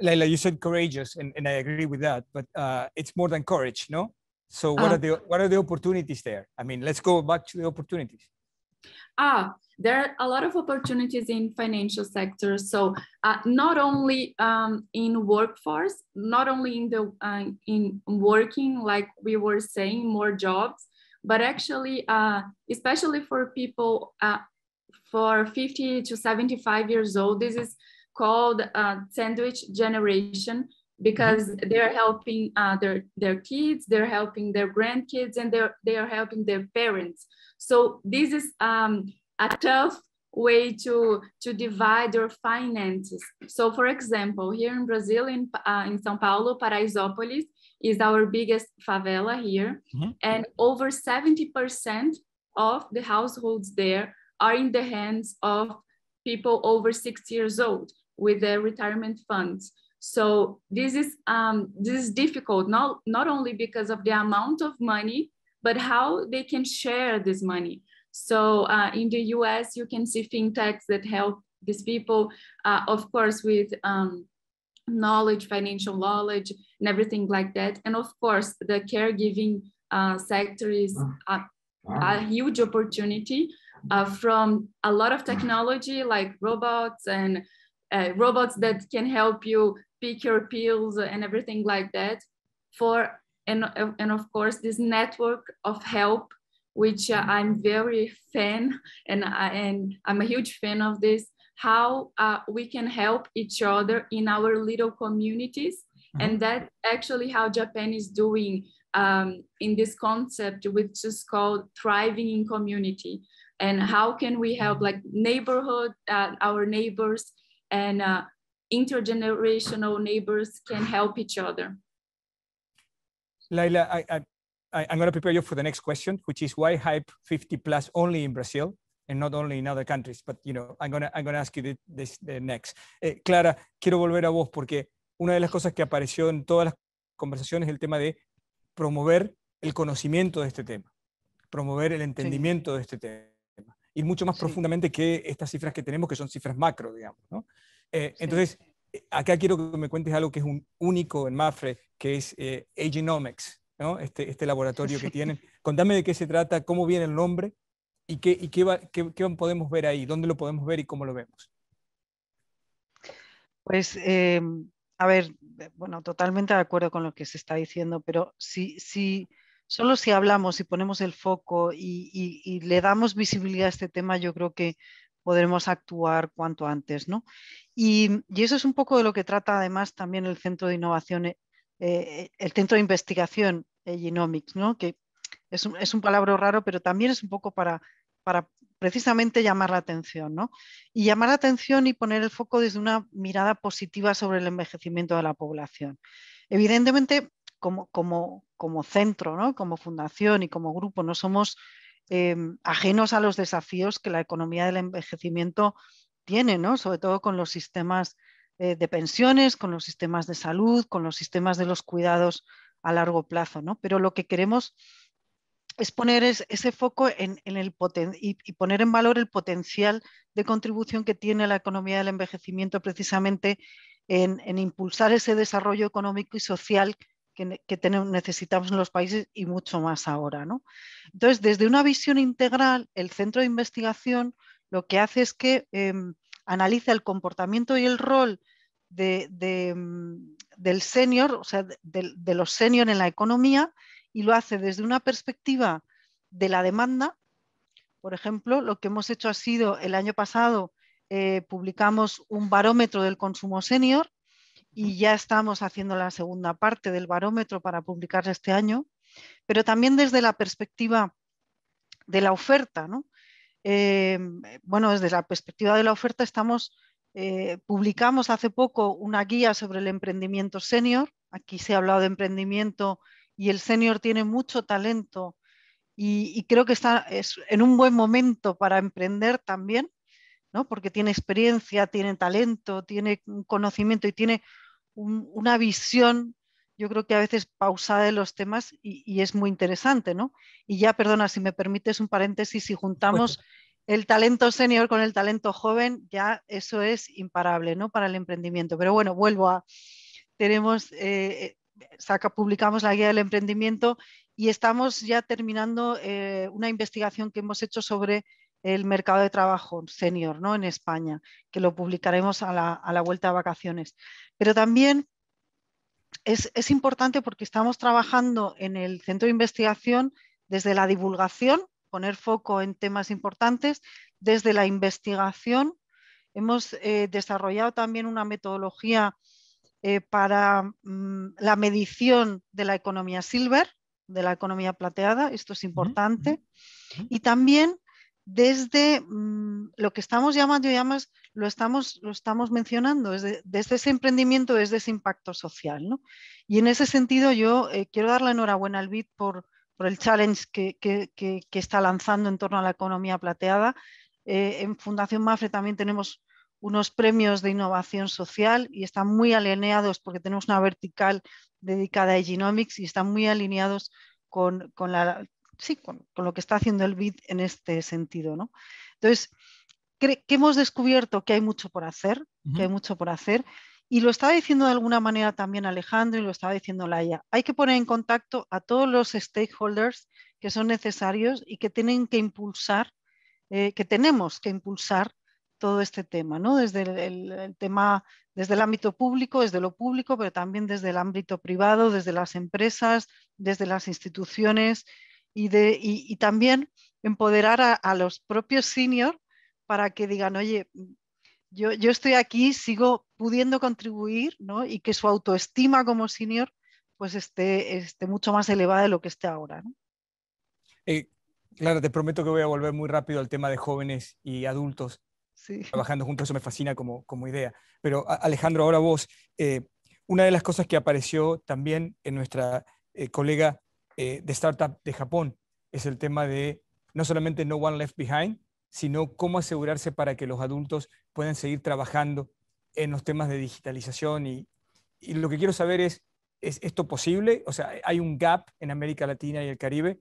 Leila, you said courageous, and, and I agree with that, but uh, it's more than courage, no? So what uh, are the what are the opportunities there? I mean, let's go back to the opportunities. Ah, there are a lot of opportunities in financial sector. So uh, not only um, in workforce, not only in the uh, in working, like we were saying, more jobs, but actually, uh, especially for people uh, for 50 to 75 years old, this is called uh, sandwich generation because mm-hmm. they're helping uh, their their kids, they're helping their grandkids, and they're they are helping their parents. So this is um, a tough way to, to divide your finances. So for example, here in Brazil, in, uh, in São Paulo, Paraisópolis is our biggest favela here. Mm -hmm. And over 70% of the households there are in the hands of people over 60 years old with their retirement funds. So this is um, this is difficult, not, not only because of the amount of money but how they can share this money. So uh, in the US, you can see fintechs that help these people, uh, of course, with um, knowledge, financial knowledge, and everything like that. And of course, the caregiving uh, sector is a, a huge opportunity uh, from a lot of technology like robots and uh, robots that can help you pick your pills and everything like that for and, and of course this network of help which uh, i'm very fan and, I, and i'm a huge fan of this how uh, we can help each other in our little communities mm-hmm. and that actually how japan is doing um, in this concept which is called thriving in community and how can we help like neighborhood uh, our neighbors and uh, intergenerational neighbors can help each other Laila, I, I, prepararte going to prepare you for the next question, which is why hype 50 plus only in Brazil and not only in other countries. But you know, I'm going to I'm going to ask you the next. Eh, Clara, quiero volver a vos porque una de las cosas que apareció en todas las conversaciones es el tema de promover el conocimiento de este tema, promover el entendimiento de este tema, y mucho más profundamente que estas cifras que tenemos, que son cifras macro, digamos. ¿no? Eh, entonces, acá quiero que me cuentes algo que es un único en Mafre, que es eh, Agenomics, este, este, laboratorio que tienen. Contame de qué se trata, cómo viene el nombre y, qué, podemos ver ahí, dónde lo podemos ver y cómo lo vemos. Pues, eh, a ver, bueno, totalmente de acuerdo con lo que se está diciendo, pero si, si solo si hablamos y ponemos el foco y le damos visibilidad a este tema, yo creo que podremos actuar cuanto antes. ¿no? Y, eso es un poco de lo que trata además también el Centro de Innovación, eh, eh, el Centro de Investigación eh, Genomics, ¿no? que es un, palabra raro, pero también es un poco para, para precisamente llamar la atención, ¿no? Y llamar la atención y poner el foco desde una mirada positiva sobre el envejecimiento de la población. Evidentemente, como, como, como centro, como fundación y como grupo, no somos Em, ajenos a los desafíos que la economía del envejecimiento tiene, sobre todo con los sistemas eh, de pensiones, con los sistemas de salud, con los sistemas de los cuidados a largo plazo. ¿no? Pero lo que queremos es poner ese foco en, el y, poner en valor el potencial de contribución que tiene la economía del envejecimiento precisamente en, en impulsar ese desarrollo económico y social que, necesitamos en los países y mucho más ahora. ¿no? Entonces, desde una visión integral, el centro de investigación lo que hace es que em, analiza el comportamiento y el rol de, em, del senior, o sea, de, los senior en la economía y lo hace desde una perspectiva de la demanda. Por ejemplo, lo que hemos hecho ha sido el año pasado eh, publicamos un barómetro del consumo senior y ya estamos haciendo la segunda parte del barómetro para publicar este año, pero también desde la perspectiva de la oferta. ¿no? Eh, bueno, desde la perspectiva de la oferta estamos, eh, publicamos hace poco una guía sobre el emprendimiento senior. Aquí se ha hablado de emprendimiento y el senior tiene mucho talento y, creo que está es en un buen momento para emprender también, ¿no? porque tiene experiencia, tiene talento, tiene conocimiento y tiene una visión, yo creo que a veces pausada de los temas y, es muy interesante, ¿no? Y ya, perdona, si me permites un paréntesis, si juntamos el talento senior con el talento joven, ya eso es imparable, ¿no? Para el emprendimiento. Pero bueno, vuelvo a, tenemos, eh, saca, publicamos la guía del emprendimiento y estamos ya terminando eh, una investigación que hemos hecho sobre el mercado de trabajo senior ¿no? en España, que lo publicaremos a la, vuelta de vacaciones. Pero también es, importante porque estamos trabajando en el centro de investigación desde la divulgación, poner foco en temas importantes, desde la investigación. Hemos eh, desarrollado también una metodología eh, para mm, la medición de la economía silver, de la economía plateada, esto es importante. Y también desde mm, lo que estamos llamando, llamas, lo, estamos, lo estamos mencionando, desde, ese emprendimiento, desde ese impacto social. Y en ese sentido yo eh, quiero darle enhorabuena al BID por, el challenge que, está lanzando en torno a la economía plateada. Eh, en Fundación Mafre también tenemos unos premios de innovación social y están muy alineados porque tenemos una vertical dedicada a Genomics y están muy alineados con, con, la sí, con, lo que está haciendo el BID en este sentido. ¿no? Entonces, que hemos descubierto que hay mucho por hacer, que hay mucho por hacer. Y lo estaba diciendo de alguna manera también Alejandro y lo estaba diciendo Laia. Hay que poner en contacto a todos los stakeholders que son necesarios y que tienen que impulsar, eh, que tenemos que impulsar todo este tema, ¿no? Desde el, tema, desde el ámbito público, desde lo público, pero también desde el ámbito privado, desde las empresas, desde las instituciones, y, de, y, también empoderar a, los propios senior para que digan, oye, yo, yo estoy aquí, sigo pudiendo contribuir ¿no? y que su autoestima como senior pues esté, esté mucho más elevada de lo que esté ahora. ¿no? Eh, Clara, te prometo que voy a volver muy rápido al tema de jóvenes y adultos sí. trabajando juntos, eso me fascina como, como idea. Pero Alejandro, ahora vos, eh, una de las cosas que apareció también en nuestra eh, colega eh, de startup de Japón. Es el tema de no solamente No One Left Behind, sino cómo asegurarse para que los adultos puedan seguir trabajando en los temas de digitalización. Y, y lo que quiero saber es, ¿es esto posible? O sea, ¿hay un gap en América Latina y el Caribe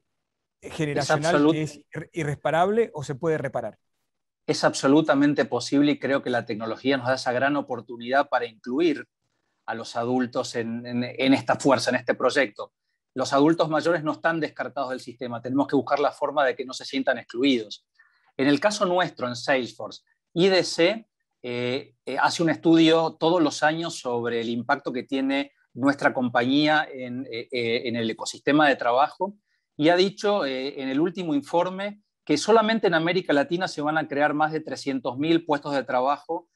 generacional que es irreparable o se puede reparar? Es absolutamente posible y creo que la tecnología nos da esa gran oportunidad para incluir a los adultos en, en esta fuerza, en este proyecto los adultos mayores no están descartados del sistema, tenemos que buscar la forma de que no se sientan excluidos. En el caso nuestro, en Salesforce, IDC eh, eh, hace un estudio todos los años sobre el impacto que tiene nuestra compañía en, eh, el ecosistema de trabajo y ha dicho en el último informe que solamente en América Latina se van a crear más de 300.000 puestos de trabajo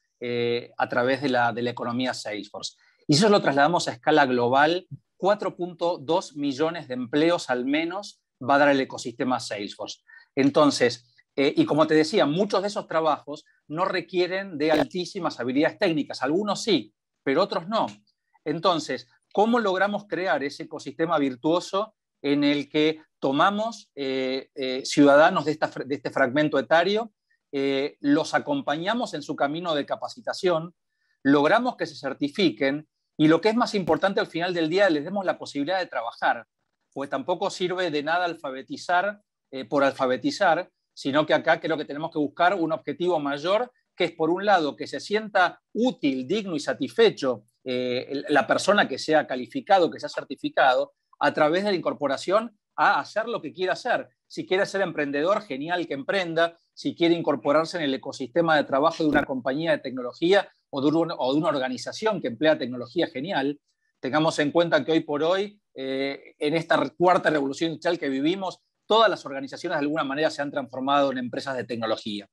a través de la, de la economía Salesforce. Y eso lo trasladamos a escala global 4.2 millones de empleos al menos va a dar el ecosistema Salesforce. Entonces, eh, y como te decía, muchos de esos trabajos no requieren de altísimas habilidades técnicas, algunos sí, pero otros no. Entonces, ¿cómo logramos crear ese ecosistema virtuoso en el que tomamos eh, eh, ciudadanos de, este fragmento etario, los acompañamos en su camino de capacitación, logramos que se certifiquen y lo que es más importante al final del día, les demos la posibilidad de trabajar, pues tampoco sirve de nada alfabetizar eh, por alfabetizar, sino que acá creo que tenemos que buscar un objetivo mayor, que es por un lado que se sienta útil, digno y satisfecho eh, la persona que sea calificado, que sea certificado, a través de la incorporación a hacer lo que quiera hacer. Si quiere ser emprendedor, genial que emprenda. Si quiere incorporarse en el ecosistema de trabajo de una compañía de tecnología, o de, una, organización que emplea tecnología genial, tengamos en cuenta que hoy por hoy, eh, en esta cuarta revolución industrial que vivimos, todas las organizaciones de alguna manera se han transformado en empresas de tecnología.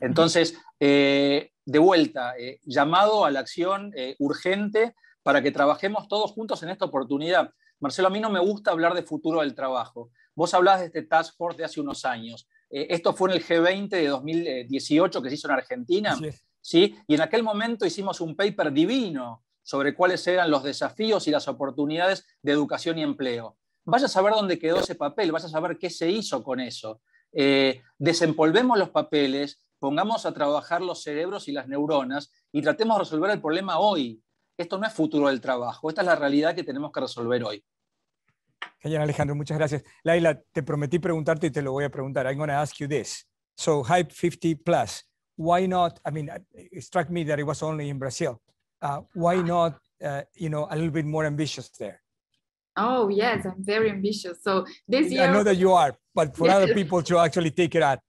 Entonces, eh, de vuelta, eh, llamado a la acción urgente para que trabajemos todos juntos en esta oportunidad. Marcelo, a mí no me gusta hablar de futuro del trabajo. Vos hablás de este Task Force de hace unos años. esto fue en el G20 de 2018 que se hizo en Argentina. Sí y en aquel momento hicimos un paper divino sobre cuáles eran los desafíos y las oportunidades de educación y empleo. Vaya a saber dónde quedó ese papel, vaya a saber qué se hizo con eso. Eh, los papeles, pongamos a trabajar los cerebros y las neuronas y tratemos de resolver el problema hoy. Esto no es futuro del trabajo, esta es la realidad que tenemos que resolver hoy. Genial, Alejandro, muchas gracias. Laila, te prometí preguntarte y te lo voy a preguntar. I'm going to ask you this. So, Hype 50 Plus, why not? I mean, it struck me that it was only in Brazil. Uh, why ah. not, uh, you know, a little bit more ambitious there? Oh yes, I'm very ambitious. So this year, I know that you are, but for other people to actually take it out.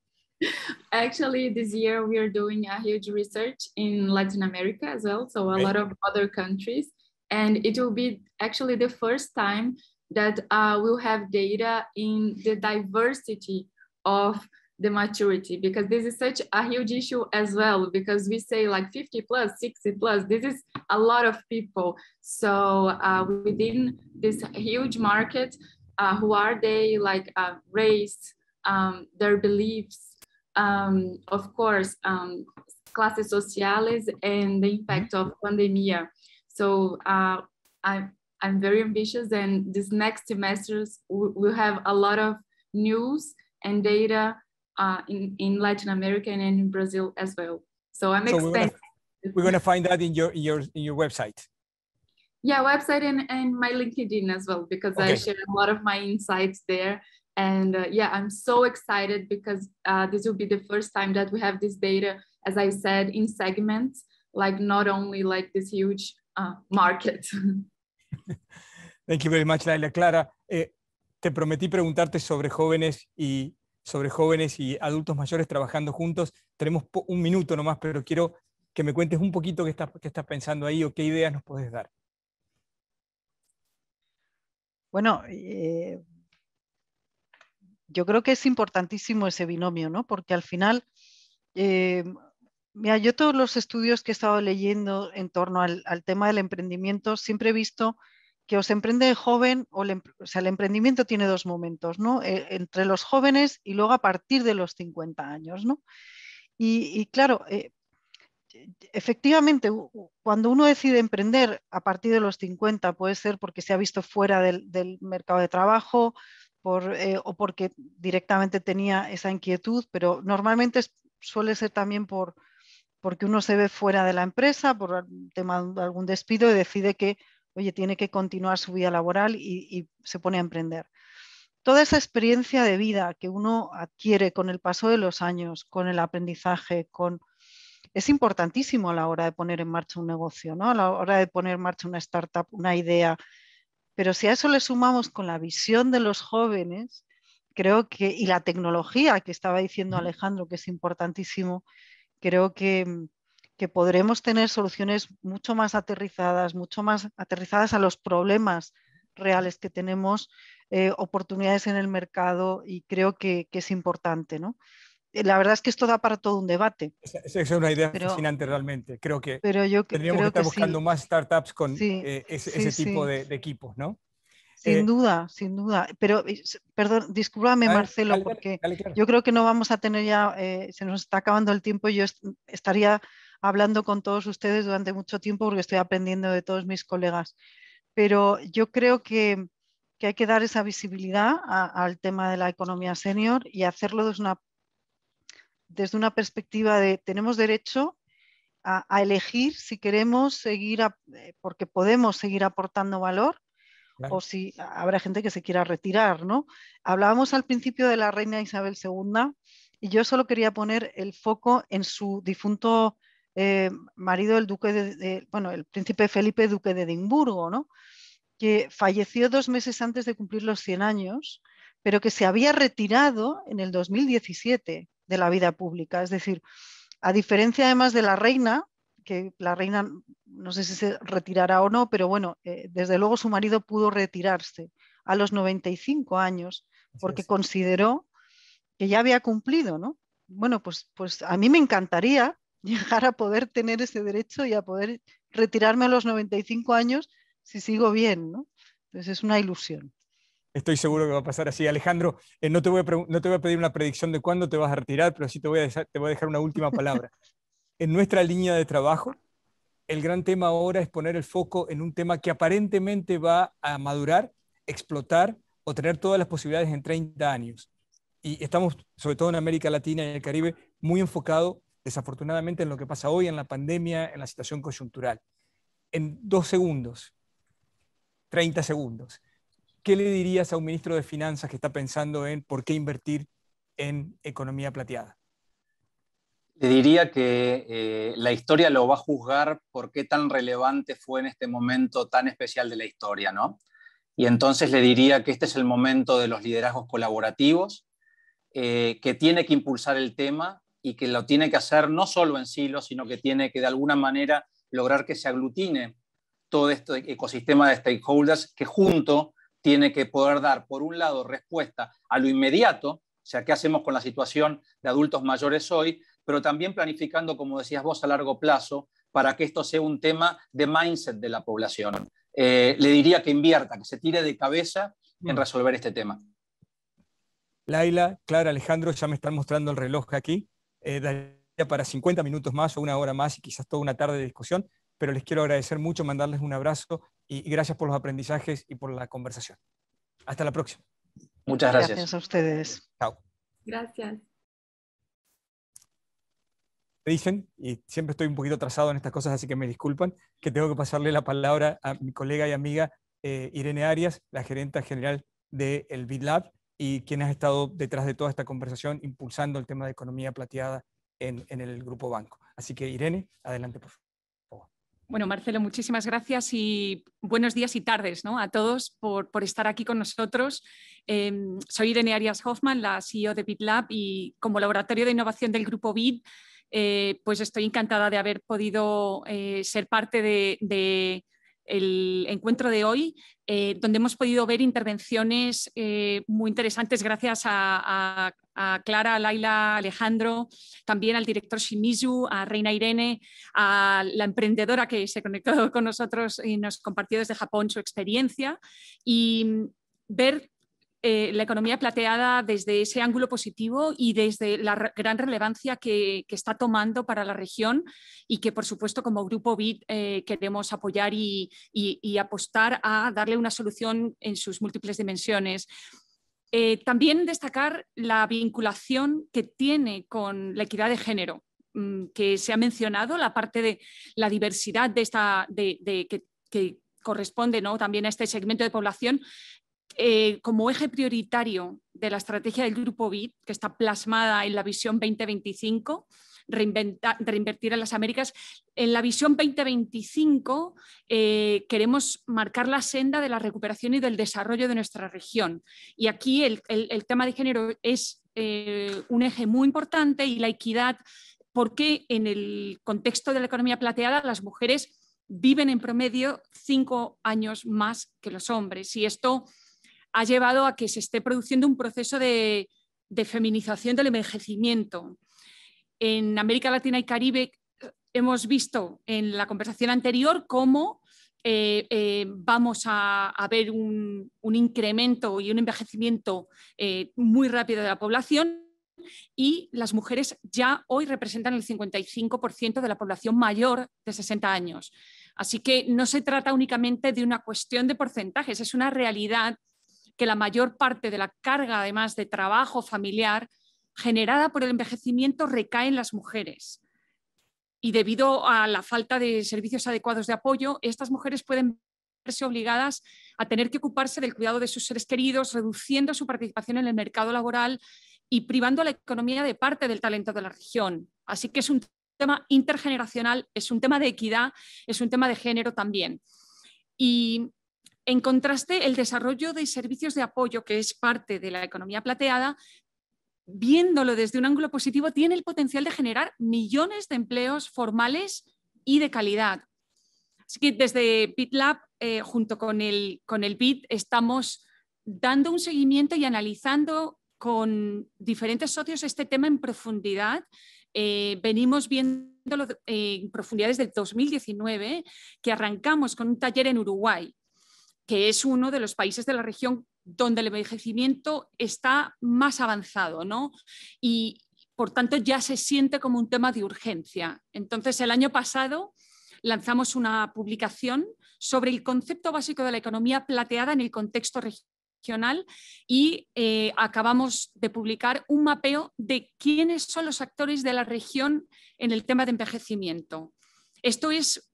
Actually, this year we are doing a huge research in Latin America as well, so a right. lot of other countries, and it will be actually the first time that uh, we'll have data in the diversity of the maturity because this is such a huge issue as well because we say like 50 plus 60 plus this is a lot of people so uh, within this huge market uh, who are they like uh, race um, their beliefs um, of course um, classes sociales and the impact of pandemia so uh, i I'm very ambitious and this next semesters we'll have a lot of news and data uh, in, in Latin America and in Brazil as well. So I'm so expecting. We're, gonna, find that in your in your in your website. Yeah, website and, and my LinkedIn as well because okay. I share a lot of my insights there. And uh, yeah, I'm so excited because uh, this will be the first time that we have this data, as I said, in segments, like not only like this huge uh, market. Thank you very much, Laila Clara. Eh, te prometí preguntarte sobre jóvenes y sobre jóvenes y adultos mayores trabajando juntos. Tenemos un minuto nomás, pero quiero que me cuentes un poquito qué estás, estás pensando ahí o qué ideas nos puedes dar. Bueno, eh, yo creo que es importantísimo ese binomio, ¿no? Porque al final, eh, mira, yo todos los estudios que he estado leyendo en torno al, al tema del emprendimiento, siempre he visto que os emprende joven, o, sea, el emprendimiento tiene dos momentos, ¿no? Eh, entre los jóvenes y luego a partir de los 50 años, ¿no? Y, claro, eh, efectivamente, cuando uno decide emprender a partir de los 50, puede ser porque se ha visto fuera del, mercado de trabajo eh, o porque directamente tenía esa inquietud, pero normalmente suele ser también por, porque uno se ve fuera de la empresa por tema de algún despido y decide que oye, tiene que continuar su vida laboral y, se pone a emprender. Toda esa experiencia de vida que uno adquiere con el paso de los años, con el aprendizaje, con, es importantísimo a la hora de poner en marcha un negocio, ¿no? a la hora de poner en marcha una startup, una idea. Pero si a eso le sumamos con la visión de los jóvenes, creo que, y la tecnología que estaba diciendo Alejandro, que es importantísimo, creo que, mm, que podremos tener soluciones mucho más aterrizadas, mucho más aterrizadas a los problemas reales que tenemos, eh, oportunidades en el mercado y creo que, es importante. ¿no? Eh, la verdad es que esto da para todo un debate. Esa es una idea fascinante realmente. Creo que pero tendríamos que estar buscando más startups con eh, ese, tipo de, equipos, ¿no? Sin duda, sin duda. Pero, perdón, discúlpame, Marcelo, porque yo creo que no vamos a tener ya, se nos está acabando el tiempo y yo estaría hablando con todos ustedes durante mucho tiempo porque estoy aprendiendo de todos mis colegas. Pero yo creo que, hay que dar esa visibilidad al tema de la economía senior y hacerlo desde una, desde una perspectiva de tenemos derecho a, elegir si queremos seguir, eh, porque podemos seguir aportando valor o si habrá gente que se quiera retirar, ¿no? Hablábamos al principio de la reina Isabel II y yo solo quería poner el foco en su difunto eh, marido del duque de, bueno, el príncipe Felipe, duque de Edimburgo, ¿no? que falleció dos meses antes de cumplir los 100 años, pero que se había retirado en el 2017 de la vida pública. Es decir, a diferencia además de la reina, que la reina no sé si se retirará o no, pero bueno, eh, desde luego su marido pudo retirarse a los 95 años porque consideró que ya había cumplido, ¿no? Bueno, pues, pues a mí me encantaría llegar a poder tener ese derecho y a poder retirarme a los 95 años si sigo bien, ¿no? Entonces pues es una ilusión. Estoy seguro que va a pasar así. Alejandro, eh, no, te voy a no, te voy a pedir una predicción de cuándo te vas a retirar, pero sí te voy a, te voy a dejar una última palabra. en nuestra línea de trabajo, el gran tema ahora es poner el foco en un tema que aparentemente va a madurar, explotar o tener todas las posibilidades en 30 años. Y estamos, sobre todo en América Latina y el Caribe, muy enfocado desafortunadamente en lo que pasa hoy, en la pandemia, en la situación coyuntural. En dos segundos, 30 segundos, ¿qué le dirías a un ministro de Finanzas que está pensando en por qué invertir en economía plateada? Le diría que eh, la historia lo va a juzgar por qué tan relevante fue en este momento tan especial de la historia, ¿no? Y entonces le diría que este es el momento de los liderazgos colaborativos, eh, que tiene que impulsar el tema, y que lo tiene que hacer no solo en silos sino que tiene que de alguna manera lograr que se aglutine todo este ecosistema de stakeholders que junto tiene que poder dar, por un lado, respuesta a lo inmediato, o sea, qué hacemos con la situación de adultos mayores hoy, pero también planificando, como decías vos, a largo plazo, para que esto sea un tema de mindset de la población. Eh, le diría que invierta, que se tire de cabeza en mm. resolver este tema. Laila, Clara, Alejandro, ya me están mostrando el reloj aquí. Eh, daría para 50 minutos más o una hora más y quizás toda una tarde de discusión, pero les quiero agradecer mucho, mandarles un abrazo y, gracias por los aprendizajes y por la conversación. Hasta la próxima. Muchas gracias. Gracias a ustedes. Chao. Gracias. Me dicen, y siempre estoy un poquito atrasado en estas cosas, así que me disculpan, que tengo que pasarle la palabra a mi colega y amiga eh, Irene Arias, la gerenta general del de BitLab, y quien ha estado detrás de toda esta conversación impulsando el tema de economía plateada en, el Grupo Banco. Así que Irene, adelante por favor. Bueno, Marcelo, muchísimas gracias y buenos días y tardes a todos por, estar aquí con nosotros. Em, soy Irene Arias Hoffman, la CEO de BitLab y como laboratorio de innovación del Grupo BID, eh, pues estoy encantada de haber podido eh, ser parte de el encuentro de hoy, eh, donde hemos podido ver intervenciones eh, muy interesantes gracias a, a, Clara, Laila, Alejandro, también al director Shimizu, a Reina Irene, a la emprendedora que se conectó con nosotros y nos compartió desde Japón su experiencia y ver eh, la economía plateada desde ese ángulo positivo y desde la gran relevancia que, está tomando para la región y que, por supuesto, como Grupo BID eh, queremos apoyar y, apostar a darle una solución en sus múltiples dimensiones. Eh, también destacar la vinculación que tiene con la equidad de género mm, que se ha mencionado, la parte de la diversidad de esta, de, que, que corresponde ¿no? también a este segmento de población, eh, como eje prioritario de la estrategia del Grupo BID, que está plasmada en la visión 2025, reinvertir en las Américas. En la visión 2025 eh, queremos marcar la senda de la recuperación y del desarrollo de nuestra región. Y aquí el, tema de género es eh, un eje muy importante y la equidad, porque en el contexto de la economía plateada las mujeres viven en promedio cinco años más que los hombres. Y esto ha llevado a que se esté produciendo un proceso de, feminización del envejecimiento. En América Latina y Caribe eh, hemos visto en la conversación anterior cómo eh, eh, vamos a, ver un, incremento y un envejecimiento muy rápido de la población y las mujeres ya hoy representan el 55% de la población mayor de 60 años. Así que no se trata únicamente de una cuestión de porcentajes, es una realidad que la mayor parte de la carga, además de trabajo familiar, generada por el envejecimiento recae en las mujeres. Y debido a la falta de servicios adecuados de apoyo, estas mujeres pueden verse obligadas a tener que ocuparse del cuidado de sus seres queridos, reduciendo su participación en el mercado laboral y privando a la economía de parte del talento de la región. Así que es un tema intergeneracional, es un tema de equidad, es un tema de género también. Y en contraste, el desarrollo de servicios de apoyo, que es parte de la economía plateada, viéndolo desde un ángulo positivo, tiene el potencial de generar millones de empleos formales y de calidad. Así que desde BitLab, eh, junto con el, con el BIT, estamos dando un seguimiento y analizando con diferentes socios este tema en profundidad. Eh, venimos viéndolo eh, en profundidad desde el 2019, que arrancamos con un taller en Uruguay que es uno de los países de la región donde el envejecimiento está más avanzado, ¿no? Y por tanto ya se siente como un tema de urgencia. Entonces, el año pasado lanzamos una publicación sobre el concepto básico de la economía plateada en el contexto regional y eh, acabamos de publicar un mapeo de quiénes son los actores de la región en el tema de envejecimiento. Esto es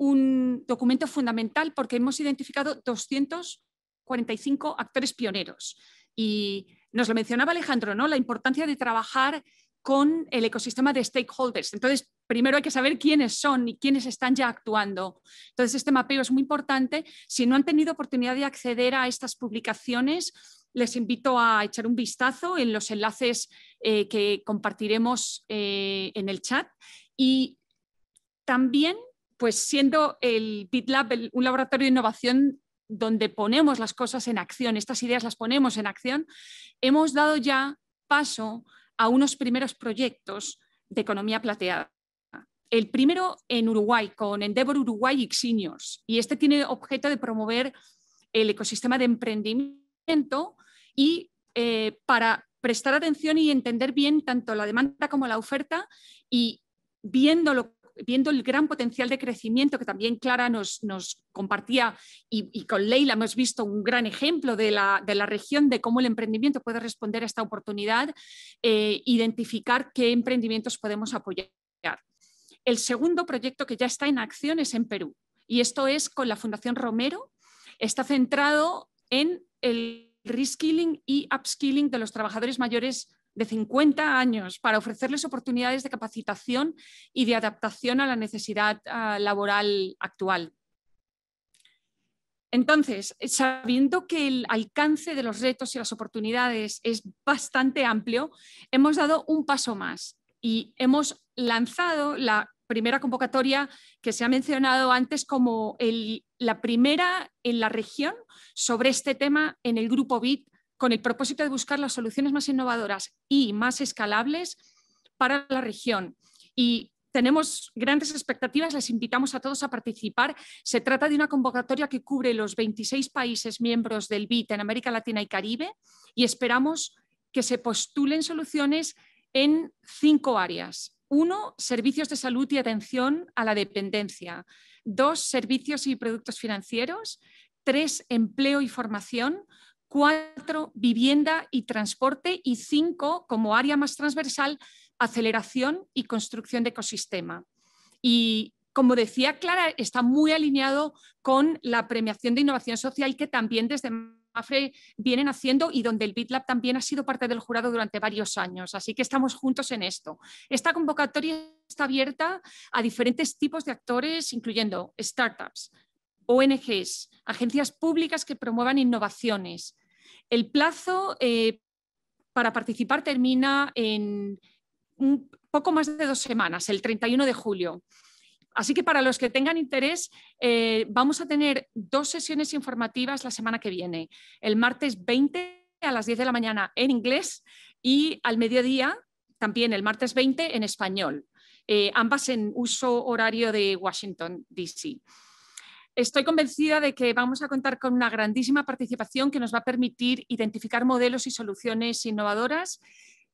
un documento fundamental porque hemos identificado 245 actores pioneros. Y nos lo mencionaba Alejandro, ¿no? La importancia de trabajar con el ecosistema de stakeholders. Entonces, primero hay que saber quiénes son y quiénes están ya actuando. Entonces, este mapeo es muy importante. Si no han tenido oportunidad de acceder a estas publicaciones, les invito a echar un vistazo en los enlaces eh, que compartiremos eh, en el chat. Y también pues siendo el BitLab un laboratorio de innovación donde ponemos las cosas en acción, estas ideas las ponemos en acción, hemos dado ya paso a unos primeros proyectos de economía plateada. El primero en Uruguay, con Endeavor Uruguay y Seniors, y este tiene objeto de promover el ecosistema de emprendimiento y eh, para prestar atención y entender bien tanto la demanda como la oferta y viendo lo viendo el gran potencial de crecimiento que también Clara nos, compartía y, con Leila hemos visto un gran ejemplo de la, región de cómo el emprendimiento puede responder a esta oportunidad, eh, identificar qué emprendimientos podemos apoyar. El segundo proyecto que ya está en acción es en Perú y esto es con la Fundación Romero. Está centrado en el reskilling y upskilling de los trabajadores mayores de 50 años para ofrecerles oportunidades de capacitación y de adaptación a la necesidad ah, laboral actual. Entonces, sabiendo que el alcance de los retos y las oportunidades es bastante amplio, hemos dado un paso más y hemos lanzado la primera convocatoria que se ha mencionado antes como la primera en la región sobre este tema en el grupo BIT con el propósito de buscar las soluciones más innovadoras y más escalables para la región. Y tenemos grandes expectativas, les invitamos a todos a participar. Se trata de una convocatoria que cubre los 26 países miembros del BIT en América Latina y Caribe y esperamos que se postulen soluciones en cinco áreas. Uno, servicios de salud y atención a la dependencia. Dos, servicios y productos financieros. Tres, empleo y formación cuatro, vivienda y transporte, y cinco, como área más transversal, aceleración y construcción de ecosistema. Y como decía Clara, está muy alineado con la premiación de innovación social que también desde MAFRE vienen haciendo y donde el BitLab también ha sido parte del jurado durante varios años. Así que estamos juntos en esto. Esta convocatoria está abierta a diferentes tipos de actores, incluyendo startups, ONGs, agencias públicas que promuevan innovaciones. El plazo eh, para participar termina en un poco más de dos semanas, el 31 de julio. Así que para los que tengan interés, eh, vamos a tener dos sesiones informativas la semana que viene, el martes 20 a las 10 de la mañana en inglés y al mediodía también el martes 20 en español, eh, ambas en uso horario de Washington, D.C. Estoy convencida de que vamos a contar con una grandísima participación que nos va a permitir identificar modelos y soluciones innovadoras,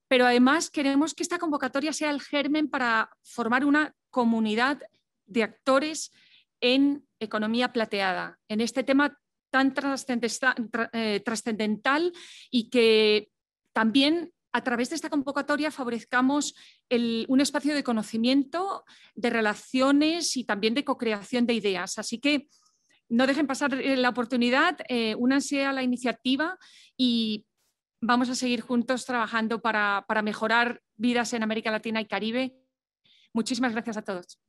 pero además queremos que esta convocatoria sea el germen para formar una comunidad de actores en economía plateada, en este tema tan trascendental eh, y que también a través de esta convocatoria favorezcamos un espacio de conocimiento, de relaciones y también de cocreación de ideas. Así que no dejen pasar eh, la oportunidad, eh, únanse a la iniciativa y vamos a seguir juntos trabajando para mejorar vidas en América Latina y Caribe. Muchísimas gracias a todos.